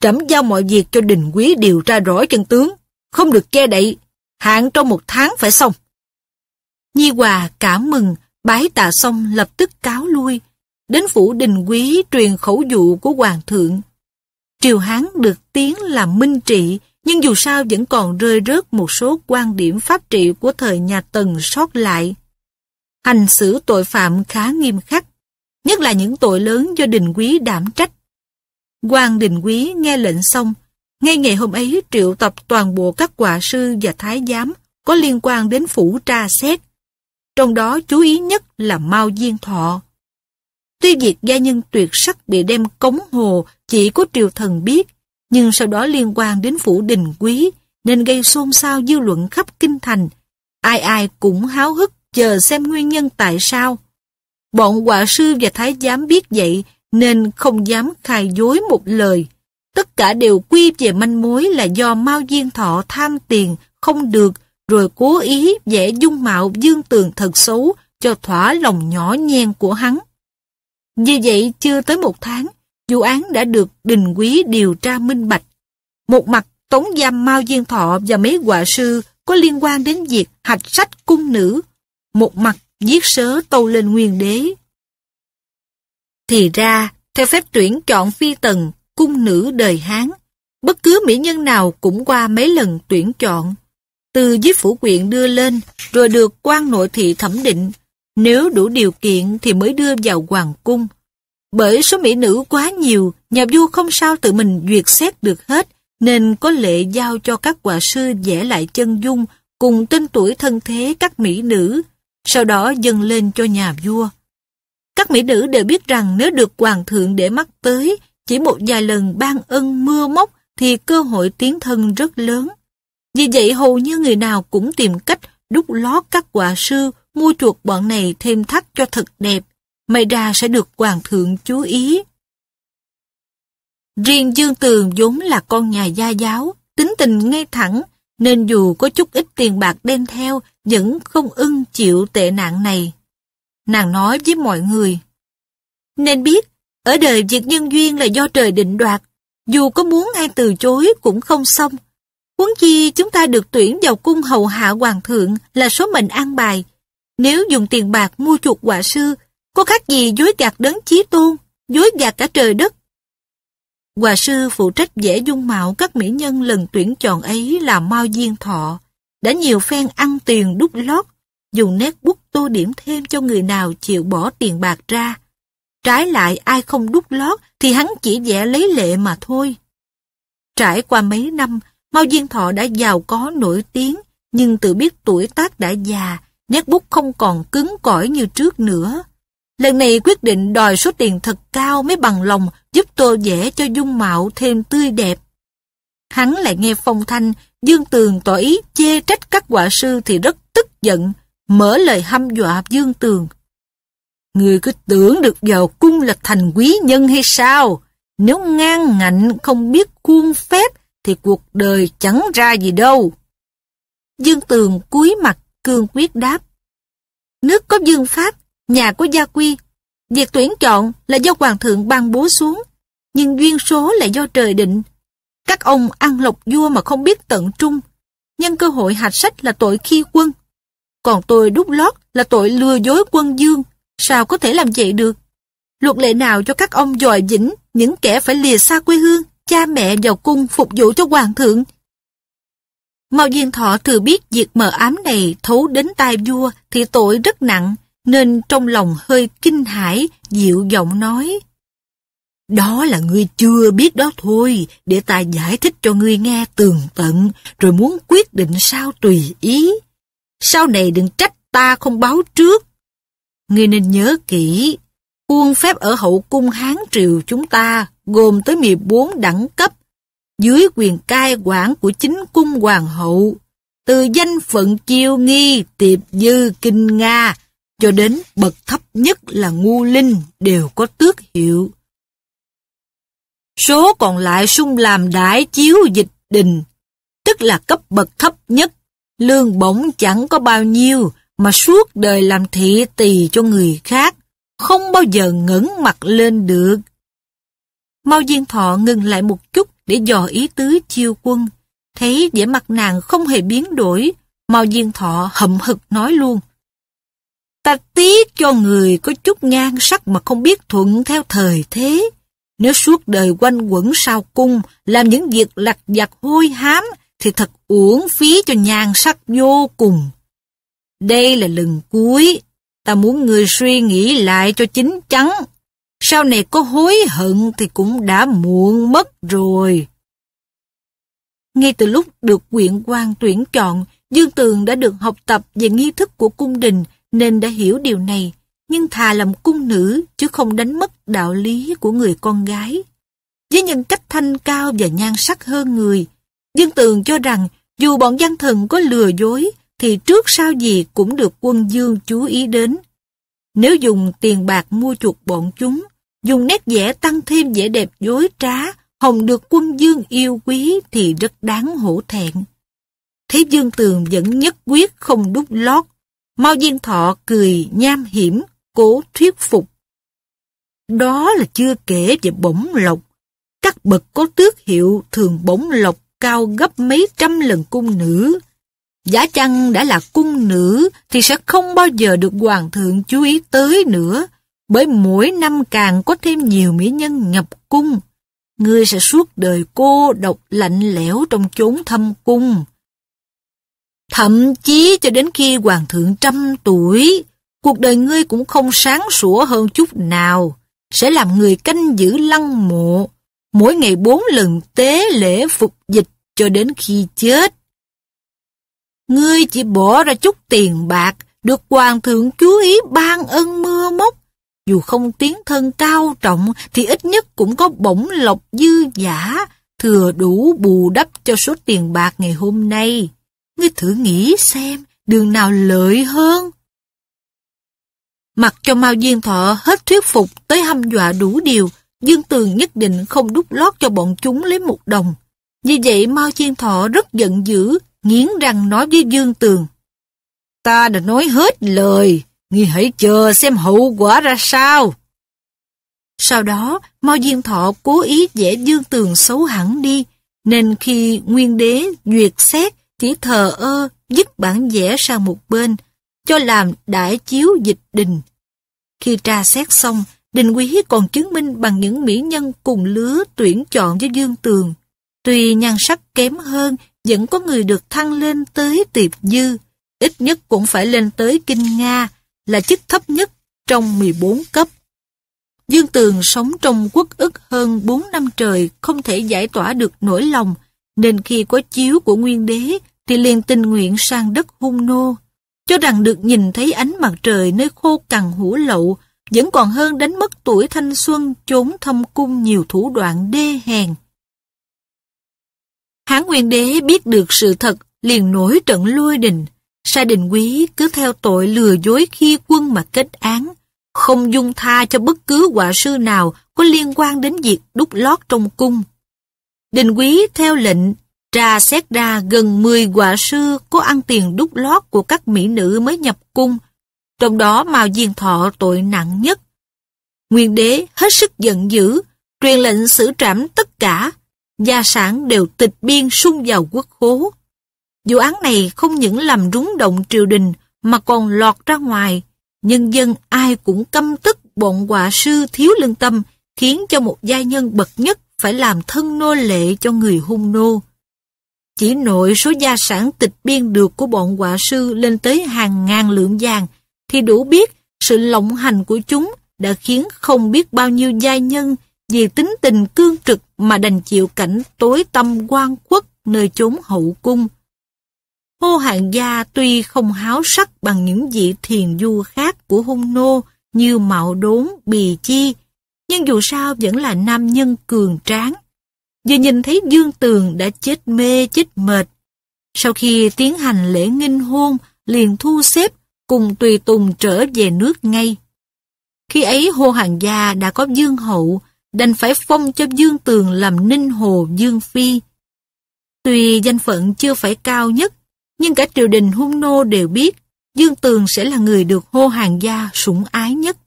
Trẫm giao mọi việc cho đình quý điều tra rõ chân tướng, không được che đậy, hạn trong một tháng phải xong. Nhi Hòa cảm mừng, bái tạ xong lập tức cáo lui, đến phủ đình quý truyền khẩu dụ của hoàng thượng. Triều Hán được tiếng là minh trị, nhưng dù sao vẫn còn rơi rớt một số quan điểm pháp trị của thời nhà Tần sót lại. Hành xử tội phạm khá nghiêm khắc, nhất là những tội lớn do đình quý đảm trách. hoàng đình quý nghe lệnh xong, ngay ngày hôm ấy triệu tập toàn bộ các quả sư và thái giám có liên quan đến phủ tra xét. Trong đó chú ý nhất là Mao Diên Thọ, Tuy việc gia nhân tuyệt sắc bị đem cống hồ chỉ có triều thần biết, nhưng sau đó liên quan đến phủ đình quý, nên gây xôn xao dư luận khắp kinh thành. Ai ai cũng háo hức chờ xem nguyên nhân tại sao. Bọn họa sư và thái giám biết vậy nên không dám khai dối một lời. Tất cả đều quy về manh mối là do Mao duyên Thọ tham tiền không được rồi cố ý vẽ dung mạo dương tường thật xấu cho thỏa lòng nhỏ nhen của hắn. Vì vậy, chưa tới một tháng, vụ án đã được đình quý điều tra minh bạch. Một mặt, Tống giam Mao Diên Thọ và mấy họa sư có liên quan đến việc hạch sách cung nữ. Một mặt, giết sớ tâu lên nguyên đế. Thì ra, theo phép tuyển chọn phi tần, cung nữ đời Hán, bất cứ mỹ nhân nào cũng qua mấy lần tuyển chọn. Từ dưới phủ quyện đưa lên, rồi được quan nội thị thẩm định, nếu đủ điều kiện thì mới đưa vào hoàng cung. Bởi số mỹ nữ quá nhiều, nhà vua không sao tự mình duyệt xét được hết, nên có lệ giao cho các quả sư vẽ lại chân dung cùng tên tuổi thân thế các mỹ nữ, sau đó dâng lên cho nhà vua. Các mỹ nữ đều biết rằng nếu được hoàng thượng để mắt tới, chỉ một vài lần ban ân mưa móc thì cơ hội tiến thân rất lớn. Vì vậy hầu như người nào cũng tìm cách đúc lót các quả sư mua chuột bọn này thêm thắt cho thật đẹp, may ra sẽ được hoàng thượng chú ý. Riêng Dương Tường vốn là con nhà gia giáo, tính tình ngay thẳng, nên dù có chút ít tiền bạc đem theo, vẫn không ưng chịu tệ nạn này. Nàng nói với mọi người, Nên biết, ở đời việc nhân duyên là do trời định đoạt, dù có muốn ai từ chối cũng không xong. Huống chi chúng ta được tuyển vào cung hầu hạ hoàng thượng là số mệnh an bài, nếu dùng tiền bạc mua chuộc quả sư, có khác gì dối gạt đấng chí tôn, dối gạt cả trời đất. Hòa sư phụ trách vẽ dung mạo các mỹ nhân lần tuyển chọn ấy là Mao Diên Thọ, đã nhiều phen ăn tiền đút lót, dùng nét bút tô điểm thêm cho người nào chịu bỏ tiền bạc ra. Trái lại ai không đút lót thì hắn chỉ vẽ lấy lệ mà thôi. Trải qua mấy năm, Mao Diên Thọ đã giàu có nổi tiếng, nhưng tự biết tuổi tác đã già, nét bút không còn cứng cỏi như trước nữa. Lần này quyết định đòi số tiền thật cao mới bằng lòng giúp tô vẽ cho dung mạo thêm tươi đẹp. Hắn lại nghe phong thanh, Dương Tường tỏ ý chê trách các quả sư thì rất tức giận, mở lời hăm dọa Dương Tường. Người cứ tưởng được vào cung là thành quý nhân hay sao? Nếu ngang ngạnh không biết khuôn phép thì cuộc đời chẳng ra gì đâu. Dương Tường cúi mặt cương quyết đáp. Nước có dương pháp, nhà có gia quy. Việc tuyển chọn là do hoàng thượng ban bố xuống, nhưng duyên số là do trời định. Các ông ăn lộc vua mà không biết tận trung, nhân cơ hội hạch sách là tội khi quân. Còn tôi đút lót là tội lừa dối quân dương, sao có thể làm vậy được? Luật lệ nào cho các ông dòi dĩnh những kẻ phải lìa xa quê hương, cha mẹ vào cung phục vụ cho hoàng thượng, Mao Diên Thọ thừa biết việc mờ ám này thấu đến tai vua thì tội rất nặng, nên trong lòng hơi kinh hãi, dịu giọng nói. Đó là ngươi chưa biết đó thôi, để ta giải thích cho ngươi nghe tường tận, rồi muốn quyết định sao tùy ý. Sau này đừng trách ta không báo trước. Ngươi nên nhớ kỹ, khuôn phép ở hậu cung Hán Triều chúng ta gồm tới 14 đẳng cấp, dưới quyền cai quản của chính cung hoàng hậu, từ danh phận kiêu nghi tiệp dư kinh Nga cho đến bậc thấp nhất là ngu linh đều có tước hiệu. Số còn lại sung làm đại chiếu dịch đình, tức là cấp bậc thấp nhất, lương bổng chẳng có bao nhiêu mà suốt đời làm thị tỳ cho người khác, không bao giờ ngẩng mặt lên được. mao Diên Thọ ngừng lại một chút, để dò ý tứ chiêu quân. Thấy vẻ mặt nàng không hề biến đổi, Mao Diên Thọ hậm hực nói luôn. Ta tiếc cho người có chút nhan sắc mà không biết thuận theo thời thế. Nếu suốt đời quanh quẩn sau cung, làm những việc lặt vặt hôi hám, thì thật uổng phí cho nhan sắc vô cùng. Đây là lần cuối, ta muốn người suy nghĩ lại cho chính chắn sau này có hối hận thì cũng đã muộn mất rồi. Ngay từ lúc được quyện quan tuyển chọn, Dương Tường đã được học tập về nghi thức của cung đình nên đã hiểu điều này, nhưng thà làm cung nữ chứ không đánh mất đạo lý của người con gái. Với nhân cách thanh cao và nhan sắc hơn người, Dương Tường cho rằng dù bọn gian thần có lừa dối thì trước sau gì cũng được quân dương chú ý đến. Nếu dùng tiền bạc mua chuộc bọn chúng dùng nét vẽ tăng thêm vẻ đẹp dối trá, Hồng được quân dương yêu quý thì rất đáng hổ thẹn. Thế Dương Tường vẫn nhất quyết không đút lót. mau Diên Thọ cười nham hiểm, cố thuyết phục. Đó là chưa kể về bổng lộc. Các bậc có tước hiệu thường bổng lộc cao gấp mấy trăm lần cung nữ. Giả chăng đã là cung nữ thì sẽ không bao giờ được hoàng thượng chú ý tới nữa bởi mỗi năm càng có thêm nhiều mỹ nhân nhập cung. Ngươi sẽ suốt đời cô độc lạnh lẽo trong chốn thâm cung. Thậm chí cho đến khi hoàng thượng trăm tuổi, cuộc đời ngươi cũng không sáng sủa hơn chút nào, sẽ làm người canh giữ lăng mộ, mỗi ngày bốn lần tế lễ phục dịch cho đến khi chết. Ngươi chỉ bỏ ra chút tiền bạc, được hoàng thượng chú ý ban ân mưa móc, dù không tiếng thân cao trọng thì ít nhất cũng có bổng lộc dư giả, thừa đủ bù đắp cho số tiền bạc ngày hôm nay. Ngươi thử nghĩ xem, đường nào lợi hơn? Mặc cho Mao Diên Thọ hết thuyết phục tới hăm dọa đủ điều, Dương Tường nhất định không đút lót cho bọn chúng lấy một đồng. Như vậy Mao Diên Thọ rất giận dữ, nghiến răng nói với Dương Tường. Ta đã nói hết lời, Ngươi hãy chờ xem hậu quả ra sao. Sau đó, Mao Diên Thọ cố ý vẽ dương tường xấu hẳn đi, nên khi nguyên đế duyệt xét chỉ thờ ơ dứt bản vẽ sang một bên, cho làm đại chiếu dịch đình. Khi tra xét xong, Đình Quý còn chứng minh bằng những mỹ nhân cùng lứa tuyển chọn với Dương Tường. Tuy nhan sắc kém hơn, vẫn có người được thăng lên tới tiệp dư, ít nhất cũng phải lên tới Kinh Nga, là chức thấp nhất trong 14 cấp. Dương Tường sống trong quốc ức hơn 4 năm trời không thể giải tỏa được nỗi lòng, nên khi có chiếu của nguyên đế thì liền tình nguyện sang đất hung nô, cho rằng được nhìn thấy ánh mặt trời nơi khô cằn hủ lậu vẫn còn hơn đánh mất tuổi thanh xuân trốn thâm cung nhiều thủ đoạn đê hèn. Hán Nguyên Đế biết được sự thật liền nổi trận lui đình, Sa Đình Quý cứ theo tội lừa dối khi quân mà kết án, không dung tha cho bất cứ quả sư nào có liên quan đến việc đúc lót trong cung. Đình Quý theo lệnh tra xét ra gần 10 quả sư có ăn tiền đúc lót của các mỹ nữ mới nhập cung, trong đó Mao Diên Thọ tội nặng nhất. Nguyên đế hết sức giận dữ, truyền lệnh xử trảm tất cả, gia sản đều tịch biên sung vào quốc khố. Vụ án này không những làm rúng động triều đình mà còn lọt ra ngoài. Nhân dân ai cũng căm tức bọn họa sư thiếu lương tâm khiến cho một gia nhân bậc nhất phải làm thân nô lệ cho người hung nô. Chỉ nội số gia sản tịch biên được của bọn họa sư lên tới hàng ngàn lượng vàng thì đủ biết sự lộng hành của chúng đã khiến không biết bao nhiêu gia nhân vì tính tình cương trực mà đành chịu cảnh tối tâm quan quốc nơi chốn hậu cung. Hô Hạng Gia tuy không háo sắc bằng những vị thiền du khác của hung nô như Mạo Đốn, Bì Chi, nhưng dù sao vẫn là nam nhân cường tráng. Vừa nhìn thấy Dương Tường đã chết mê chết mệt. Sau khi tiến hành lễ nghinh hôn, liền thu xếp cùng tùy tùng trở về nước ngay. Khi ấy Hô Hàng Gia đã có Dương Hậu, đành phải phong cho Dương Tường làm ninh hồ Dương Phi. Tuy danh phận chưa phải cao nhất, nhưng cả triều đình hung nô đều biết Dương Tường sẽ là người được hô hàng gia sủng ái nhất.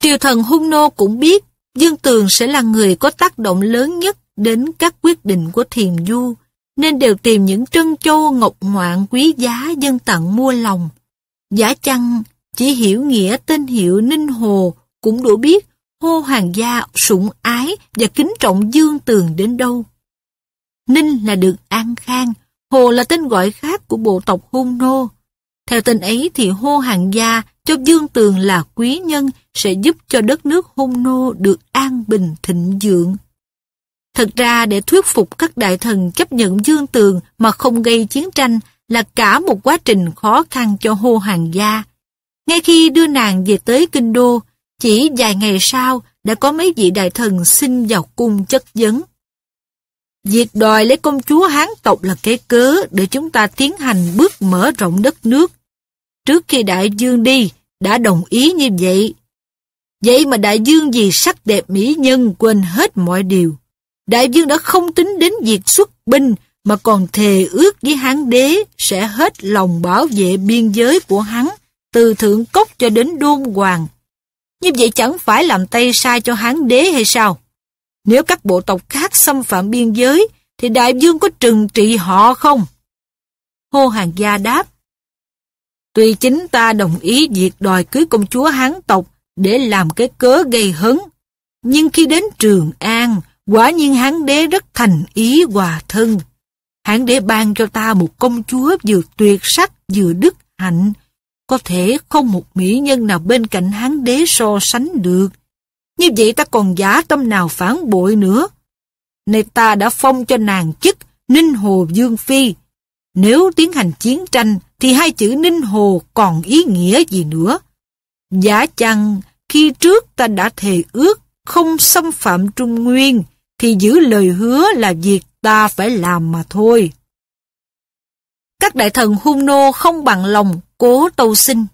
Triều thần hung nô cũng biết Dương Tường sẽ là người có tác động lớn nhất đến các quyết định của thiền du, nên đều tìm những trân châu ngọc ngoạn quý giá dân tặng mua lòng. Giả chăng, chỉ hiểu nghĩa tên hiệu Ninh Hồ cũng đủ biết hô hàng gia sủng ái và kính trọng Dương Tường đến đâu. Ninh là được an khang, Hồ là tên gọi khác của bộ tộc Hung Nô. Theo tên ấy thì hô hàng gia cho Dương Tường là quý nhân sẽ giúp cho đất nước Hung Nô được an bình thịnh dưỡng. Thật ra để thuyết phục các đại thần chấp nhận Dương Tường mà không gây chiến tranh là cả một quá trình khó khăn cho hô hàng gia. Ngay khi đưa nàng về tới Kinh Đô, chỉ vài ngày sau đã có mấy vị đại thần xin vào cung chất vấn. Việc đòi lấy công chúa Hán tộc là cái cớ để chúng ta tiến hành bước mở rộng đất nước. Trước khi đại dương đi, đã đồng ý như vậy. Vậy mà đại dương vì sắc đẹp mỹ nhân quên hết mọi điều. Đại dương đã không tính đến việc xuất binh mà còn thề ước với Hán đế sẽ hết lòng bảo vệ biên giới của hắn từ thượng cốc cho đến đôn hoàng. Như vậy chẳng phải làm tay sai cho Hán đế hay sao? Nếu các bộ tộc khác xâm phạm biên giới, thì đại dương có trừng trị họ không? Hô Hàng Gia đáp, Tuy chính ta đồng ý việc đòi cưới công chúa Hán tộc để làm cái cớ gây hấn, nhưng khi đến Trường An, quả nhiên Hán đế rất thành ý hòa thân. Hán đế ban cho ta một công chúa vừa tuyệt sắc vừa đức hạnh, có thể không một mỹ nhân nào bên cạnh Hán đế so sánh được. Như vậy ta còn giả tâm nào phản bội nữa. Nay ta đã phong cho nàng chức Ninh Hồ Dương Phi. Nếu tiến hành chiến tranh thì hai chữ Ninh Hồ còn ý nghĩa gì nữa. Giả chăng khi trước ta đã thề ước không xâm phạm Trung Nguyên thì giữ lời hứa là việc ta phải làm mà thôi. Các đại thần hung nô không bằng lòng cố tâu sinh.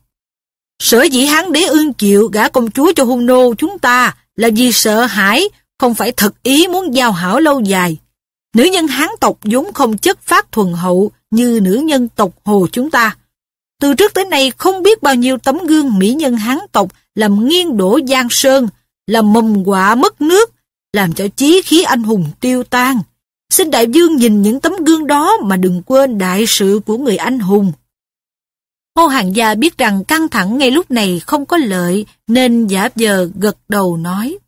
Sở dĩ hán đế ương chịu gả công chúa cho hung nô chúng ta là vì sợ hãi, không phải thật ý muốn giao hảo lâu dài. Nữ nhân hán tộc vốn không chất phát thuần hậu như nữ nhân tộc hồ chúng ta. Từ trước tới nay không biết bao nhiêu tấm gương mỹ nhân hán tộc làm nghiêng đổ giang sơn, làm mầm quả mất nước, làm cho chí khí anh hùng tiêu tan. Xin đại dương nhìn những tấm gương đó mà đừng quên đại sự của người anh hùng, Hô hàng gia biết rằng căng thẳng ngay lúc này không có lợi nên giả vờ gật đầu nói.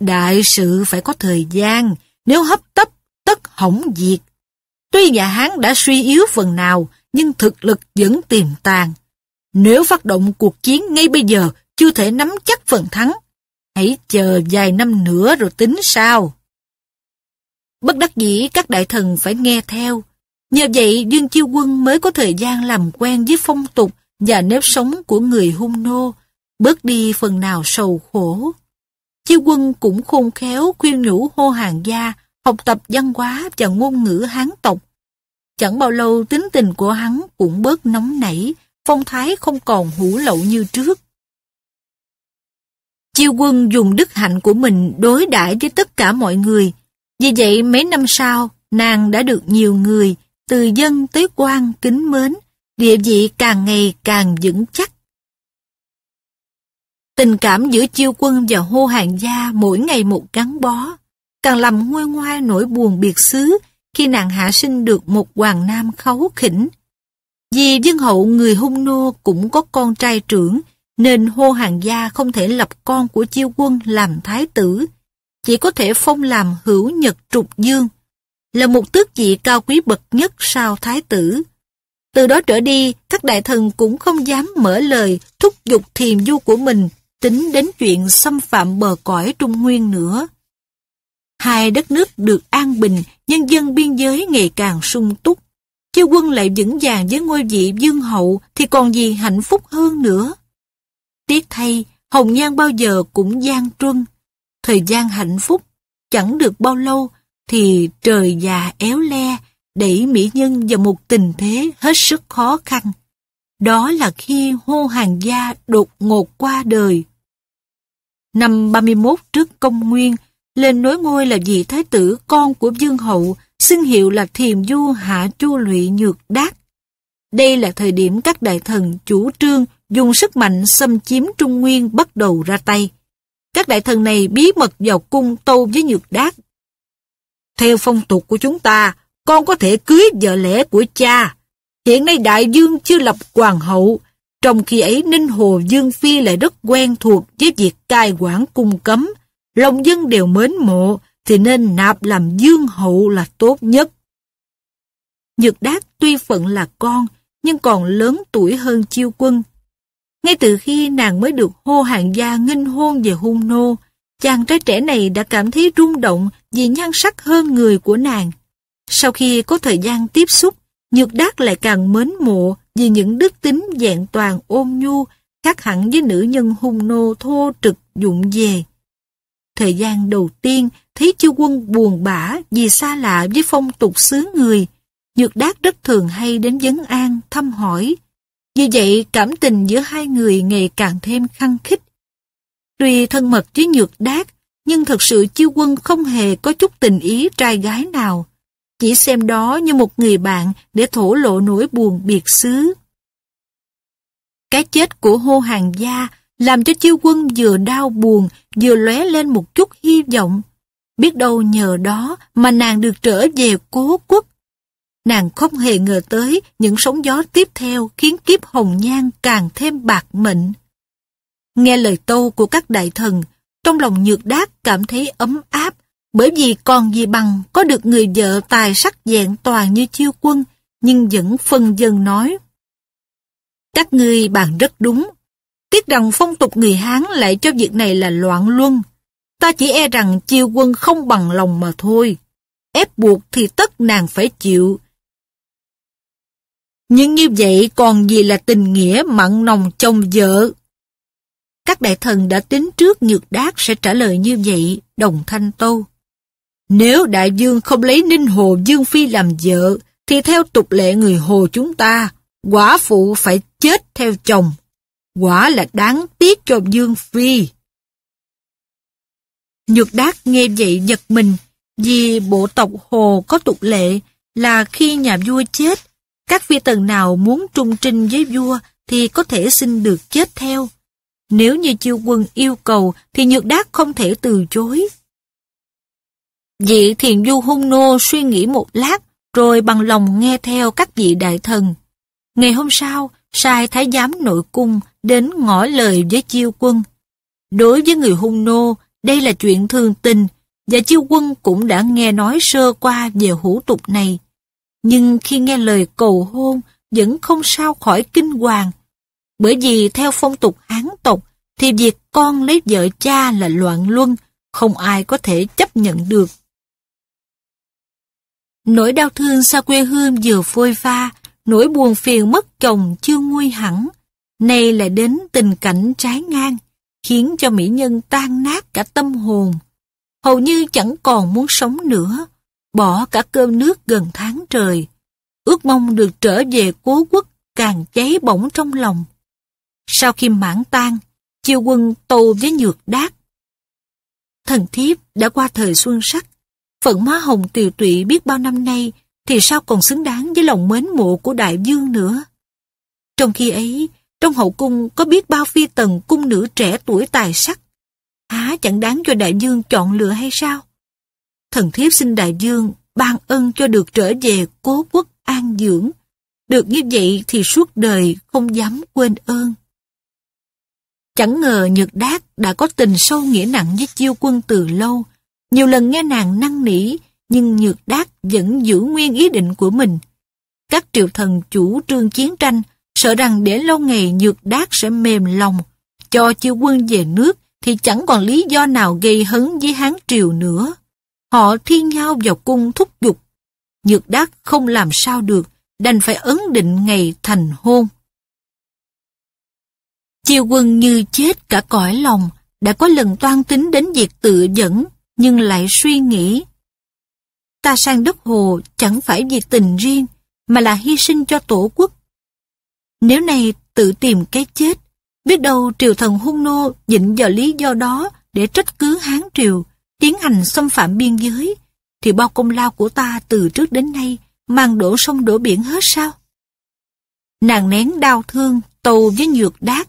Đại sự phải có thời gian, nếu hấp tấp tất hỏng việc. Tuy nhà Hán đã suy yếu phần nào nhưng thực lực vẫn tiềm tàng. Nếu phát động cuộc chiến ngay bây giờ chưa thể nắm chắc phần thắng, hãy chờ vài năm nữa rồi tính sao. Bất đắc dĩ các đại thần phải nghe theo, Nhờ vậy Dương Chiêu Quân mới có thời gian làm quen với phong tục và nếp sống của người hung nô, bớt đi phần nào sầu khổ. Chiêu Quân cũng khôn khéo khuyên nhủ hô hàng gia, học tập văn hóa và ngôn ngữ Hán tộc. Chẳng bao lâu tính tình của hắn cũng bớt nóng nảy, phong thái không còn hủ lậu như trước. Chiêu quân dùng đức hạnh của mình đối đãi với tất cả mọi người. Vì vậy mấy năm sau, nàng đã được nhiều người, từ dân tới quan kính mến, địa vị càng ngày càng vững chắc. Tình cảm giữa chiêu quân và hô hàng gia mỗi ngày một gắn bó, càng làm nguôi ngoai nỗi buồn biệt xứ khi nàng hạ sinh được một hoàng nam khấu khỉnh. Vì dân hậu người hung nô cũng có con trai trưởng, nên hô hàng gia không thể lập con của chiêu quân làm thái tử, chỉ có thể phong làm hữu nhật trục dương là một tước vị cao quý bậc nhất sau thái tử. Từ đó trở đi, các đại thần cũng không dám mở lời thúc giục thiềm du của mình tính đến chuyện xâm phạm bờ cõi Trung Nguyên nữa. Hai đất nước được an bình, nhân dân biên giới ngày càng sung túc. Chư quân lại vững vàng với ngôi vị dương hậu thì còn gì hạnh phúc hơn nữa. Tiếc thay, Hồng Nhan bao giờ cũng gian truân. Thời gian hạnh phúc, chẳng được bao lâu thì trời già éo le đẩy mỹ nhân vào một tình thế hết sức khó khăn. Đó là khi hô hàng gia đột ngột qua đời. Năm 31 trước công nguyên, lên nối ngôi là vị thái tử con của Dương Hậu, xưng hiệu là Thiềm Du Hạ Chu Lụy Nhược Đát. Đây là thời điểm các đại thần chủ trương dùng sức mạnh xâm chiếm Trung Nguyên bắt đầu ra tay. Các đại thần này bí mật vào cung tâu với Nhược Đát theo phong tục của chúng ta, con có thể cưới vợ lẽ của cha. Hiện nay Đại Dương chưa lập hoàng hậu, trong khi ấy Ninh Hồ Dương Phi lại rất quen thuộc với việc cai quản cung cấm. Lòng dân đều mến mộ, thì nên nạp làm dương hậu là tốt nhất. Nhược Đát tuy phận là con, nhưng còn lớn tuổi hơn chiêu quân. Ngay từ khi nàng mới được hô hàng gia nghinh hôn về hung nô, Chàng trai trẻ này đã cảm thấy rung động vì nhan sắc hơn người của nàng. Sau khi có thời gian tiếp xúc, Nhược Đác lại càng mến mộ vì những đức tính dạng toàn ôn nhu khác hẳn với nữ nhân hung nô thô trực dụng về. Thời gian đầu tiên, thấy chư quân buồn bã vì xa lạ với phong tục xứ người. Nhược Đác rất thường hay đến vấn an, thăm hỏi. Vì vậy, cảm tình giữa hai người ngày càng thêm khăng khích. Tuy thân mật chứ nhược đát, nhưng thật sự chiêu quân không hề có chút tình ý trai gái nào. Chỉ xem đó như một người bạn để thổ lộ nỗi buồn biệt xứ. Cái chết của hô hàng gia làm cho chiêu quân vừa đau buồn vừa lóe lên một chút hy vọng. Biết đâu nhờ đó mà nàng được trở về cố quốc. Nàng không hề ngờ tới những sóng gió tiếp theo khiến kiếp hồng nhan càng thêm bạc mệnh. Nghe lời tâu của các đại thần, trong lòng nhược đát cảm thấy ấm áp, bởi vì còn gì bằng có được người vợ tài sắc dạng toàn như chiêu quân, nhưng vẫn phân dân nói. Các ngươi bàn rất đúng, tiếc rằng phong tục người Hán lại cho việc này là loạn luân. Ta chỉ e rằng chiêu quân không bằng lòng mà thôi, ép buộc thì tất nàng phải chịu. Nhưng như vậy còn gì là tình nghĩa mặn nồng chồng vợ các đại thần đã tính trước nhược đát sẽ trả lời như vậy, đồng thanh tô. Nếu đại dương không lấy Ninh Hồ Dương Phi làm vợ, thì theo tục lệ người Hồ chúng ta, quả phụ phải chết theo chồng. Quả là đáng tiếc cho Dương Phi. Nhược đát nghe vậy giật mình, vì bộ tộc Hồ có tục lệ là khi nhà vua chết, các phi tần nào muốn trung trinh với vua thì có thể xin được chết theo. Nếu như chiêu quân yêu cầu thì Nhược Đát không thể từ chối. Vị thiền du hung nô suy nghĩ một lát rồi bằng lòng nghe theo các vị đại thần. Ngày hôm sau, sai thái giám nội cung đến ngỏ lời với chiêu quân. Đối với người hung nô, đây là chuyện thường tình và chiêu quân cũng đã nghe nói sơ qua về hủ tục này. Nhưng khi nghe lời cầu hôn vẫn không sao khỏi kinh hoàng bởi vì theo phong tục Hán tộc, thì việc con lấy vợ cha là loạn luân, không ai có thể chấp nhận được. Nỗi đau thương xa quê hương vừa phôi pha, nỗi buồn phiền mất chồng chưa nguôi hẳn, nay lại đến tình cảnh trái ngang, khiến cho mỹ nhân tan nát cả tâm hồn. Hầu như chẳng còn muốn sống nữa, bỏ cả cơm nước gần tháng trời. Ước mong được trở về cố quốc càng cháy bỏng trong lòng. Sau khi mãn tan, chiêu quân tù với nhược đát. Thần thiếp đã qua thời xuân sắc, phận má hồng tiều tụy biết bao năm nay thì sao còn xứng đáng với lòng mến mộ của đại dương nữa. Trong khi ấy, trong hậu cung có biết bao phi tần cung nữ trẻ tuổi tài sắc, há chẳng đáng cho đại dương chọn lựa hay sao? Thần thiếp xin đại dương ban ân cho được trở về cố quốc an dưỡng, được như vậy thì suốt đời không dám quên ơn. Chẳng ngờ Nhật Đát đã có tình sâu nghĩa nặng với chiêu quân từ lâu. Nhiều lần nghe nàng năn nỉ, nhưng Nhược Đát vẫn giữ nguyên ý định của mình. Các triều thần chủ trương chiến tranh, sợ rằng để lâu ngày Nhược Đát sẽ mềm lòng. Cho chiêu quân về nước thì chẳng còn lý do nào gây hấn với Hán Triều nữa. Họ thi nhau vào cung thúc giục. Nhược Đát không làm sao được, đành phải ấn định ngày thành hôn. Chiêu quân như chết cả cõi lòng, đã có lần toan tính đến việc tự dẫn, nhưng lại suy nghĩ. Ta sang đất hồ chẳng phải vì tình riêng, mà là hy sinh cho tổ quốc. Nếu này tự tìm cái chết, biết đâu triều thần hung nô dịnh vào lý do đó để trách cứ Hán triều, tiến hành xâm phạm biên giới, thì bao công lao của ta từ trước đến nay mang đổ sông đổ biển hết sao? Nàng nén đau thương, tù với nhược đát,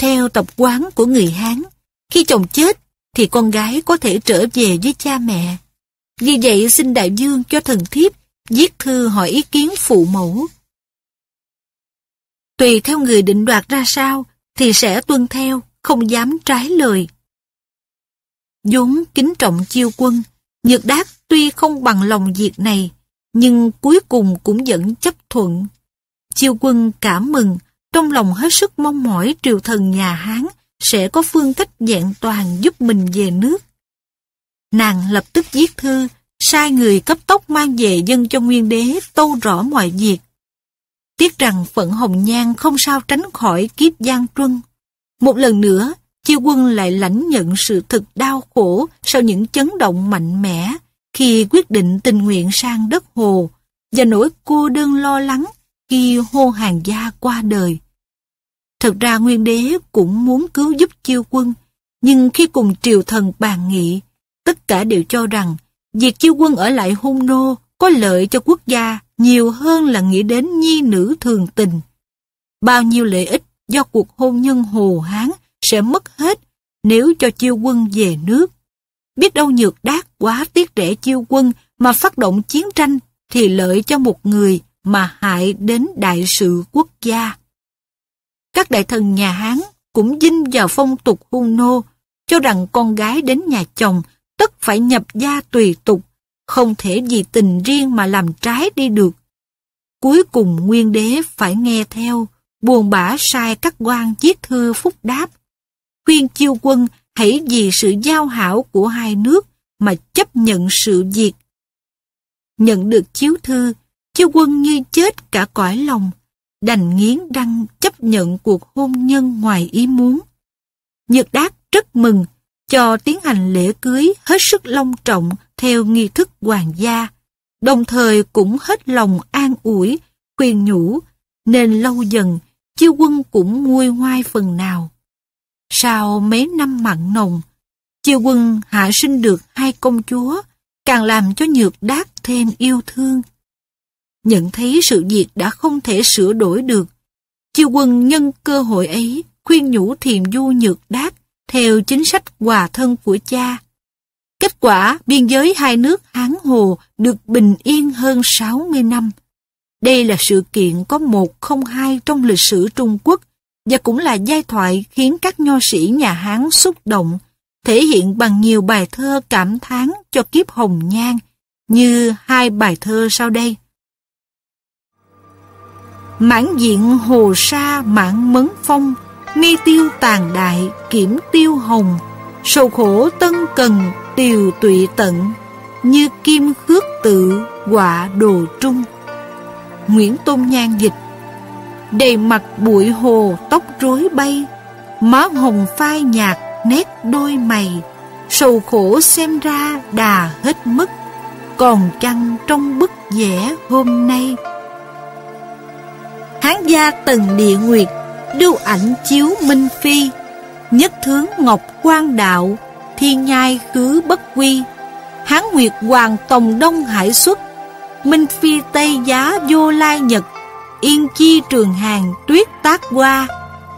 theo tập quán của người Hán, khi chồng chết thì con gái có thể trở về với cha mẹ. Vì vậy xin đại dương cho thần thiếp viết thư hỏi ý kiến phụ mẫu. Tùy theo người định đoạt ra sao thì sẽ tuân theo, không dám trái lời. vốn kính trọng chiêu quân, Nhược Đát tuy không bằng lòng việc này, nhưng cuối cùng cũng vẫn chấp thuận. Chiêu quân cảm mừng, trong lòng hết sức mong mỏi triều thần nhà Hán sẽ có phương cách dạng toàn giúp mình về nước. Nàng lập tức viết thư, sai người cấp tốc mang về dân cho nguyên đế tâu rõ mọi việc. Tiếc rằng Phận Hồng Nhan không sao tránh khỏi kiếp gian truân. Một lần nữa, chiêu quân lại lãnh nhận sự thực đau khổ sau những chấn động mạnh mẽ khi quyết định tình nguyện sang đất hồ và nỗi cô đơn lo lắng khi hô hàng gia qua đời. Thật ra nguyên đế cũng muốn cứu giúp chiêu quân, nhưng khi cùng triều thần bàn nghị, tất cả đều cho rằng việc chiêu quân ở lại hung nô có lợi cho quốc gia nhiều hơn là nghĩ đến nhi nữ thường tình. Bao nhiêu lợi ích do cuộc hôn nhân Hồ Hán sẽ mất hết nếu cho chiêu quân về nước. Biết đâu nhược đát quá tiếc rẻ chiêu quân mà phát động chiến tranh thì lợi cho một người, mà hại đến đại sự quốc gia. Các đại thần nhà Hán cũng dinh vào phong tục hung nô, cho rằng con gái đến nhà chồng tất phải nhập gia tùy tục, không thể vì tình riêng mà làm trái đi được. Cuối cùng nguyên đế phải nghe theo, buồn bã sai các quan viết thư phúc đáp. Khuyên chiêu quân hãy vì sự giao hảo của hai nước mà chấp nhận sự diệt. Nhận được chiếu thư, Chứ quân như chết cả cõi lòng, đành nghiến đăng chấp nhận cuộc hôn nhân ngoài ý muốn. Nhật Đát rất mừng cho tiến hành lễ cưới hết sức long trọng theo nghi thức hoàng gia, đồng thời cũng hết lòng an ủi, khuyên nhủ, nên lâu dần chiêu quân cũng nguôi ngoai phần nào. Sau mấy năm mặn nồng, chiêu quân hạ sinh được hai công chúa, càng làm cho Nhược Đát thêm yêu thương nhận thấy sự việc đã không thể sửa đổi được. Chiêu quân nhân cơ hội ấy khuyên nhủ thiềm du nhược đát theo chính sách hòa thân của cha. Kết quả biên giới hai nước Hán Hồ được bình yên hơn 60 năm. Đây là sự kiện có một không hai trong lịch sử Trung Quốc và cũng là giai thoại khiến các nho sĩ nhà Hán xúc động, thể hiện bằng nhiều bài thơ cảm thán cho kiếp hồng nhan như hai bài thơ sau đây mãn diện hồ sa mãn mấn phong Ni tiêu tàn đại kiểm tiêu hồng Sầu khổ tân cần tiều tụy tận Như kim khước tự quả đồ trung Nguyễn Tôn Nhan dịch Đầy mặt bụi hồ tóc rối bay Má hồng phai nhạt nét đôi mày Sầu khổ xem ra đà hết mức Còn chăng trong bức vẽ hôm nay gia từng địa nguyệt, Đưu ảnh chiếu minh phi, Nhất thướng ngọc quang đạo, Thiên nhai khứ bất quy, Hán nguyệt hoàng tòng đông hải xuất, Minh phi tây giá vô lai nhật, Yên chi trường hàng tuyết tác qua,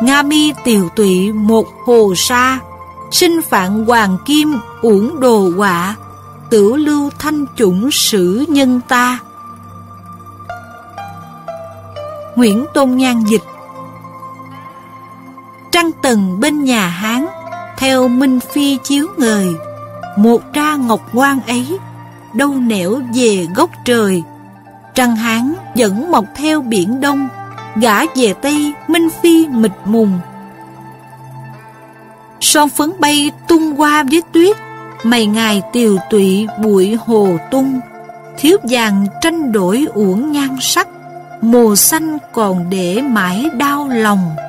Nga mi tiểu tụy một hồ sa, Sinh phạn hoàng kim uổng đồ quả, Tử lưu thanh chủng sử nhân ta. Nguyễn Tôn Nhan dịch Trăng tầng bên nhà Hán Theo Minh Phi chiếu ngời Một tra ngọc quan ấy Đâu nẻo về gốc trời Trăng Hán vẫn mọc theo biển đông Gã về Tây Minh Phi mịt mùng Son phấn bay tung qua với tuyết Mày ngài tiều tụy bụi hồ tung Thiếu vàng tranh đổi uổng nhan sắc mồ xanh còn để mãi đau lòng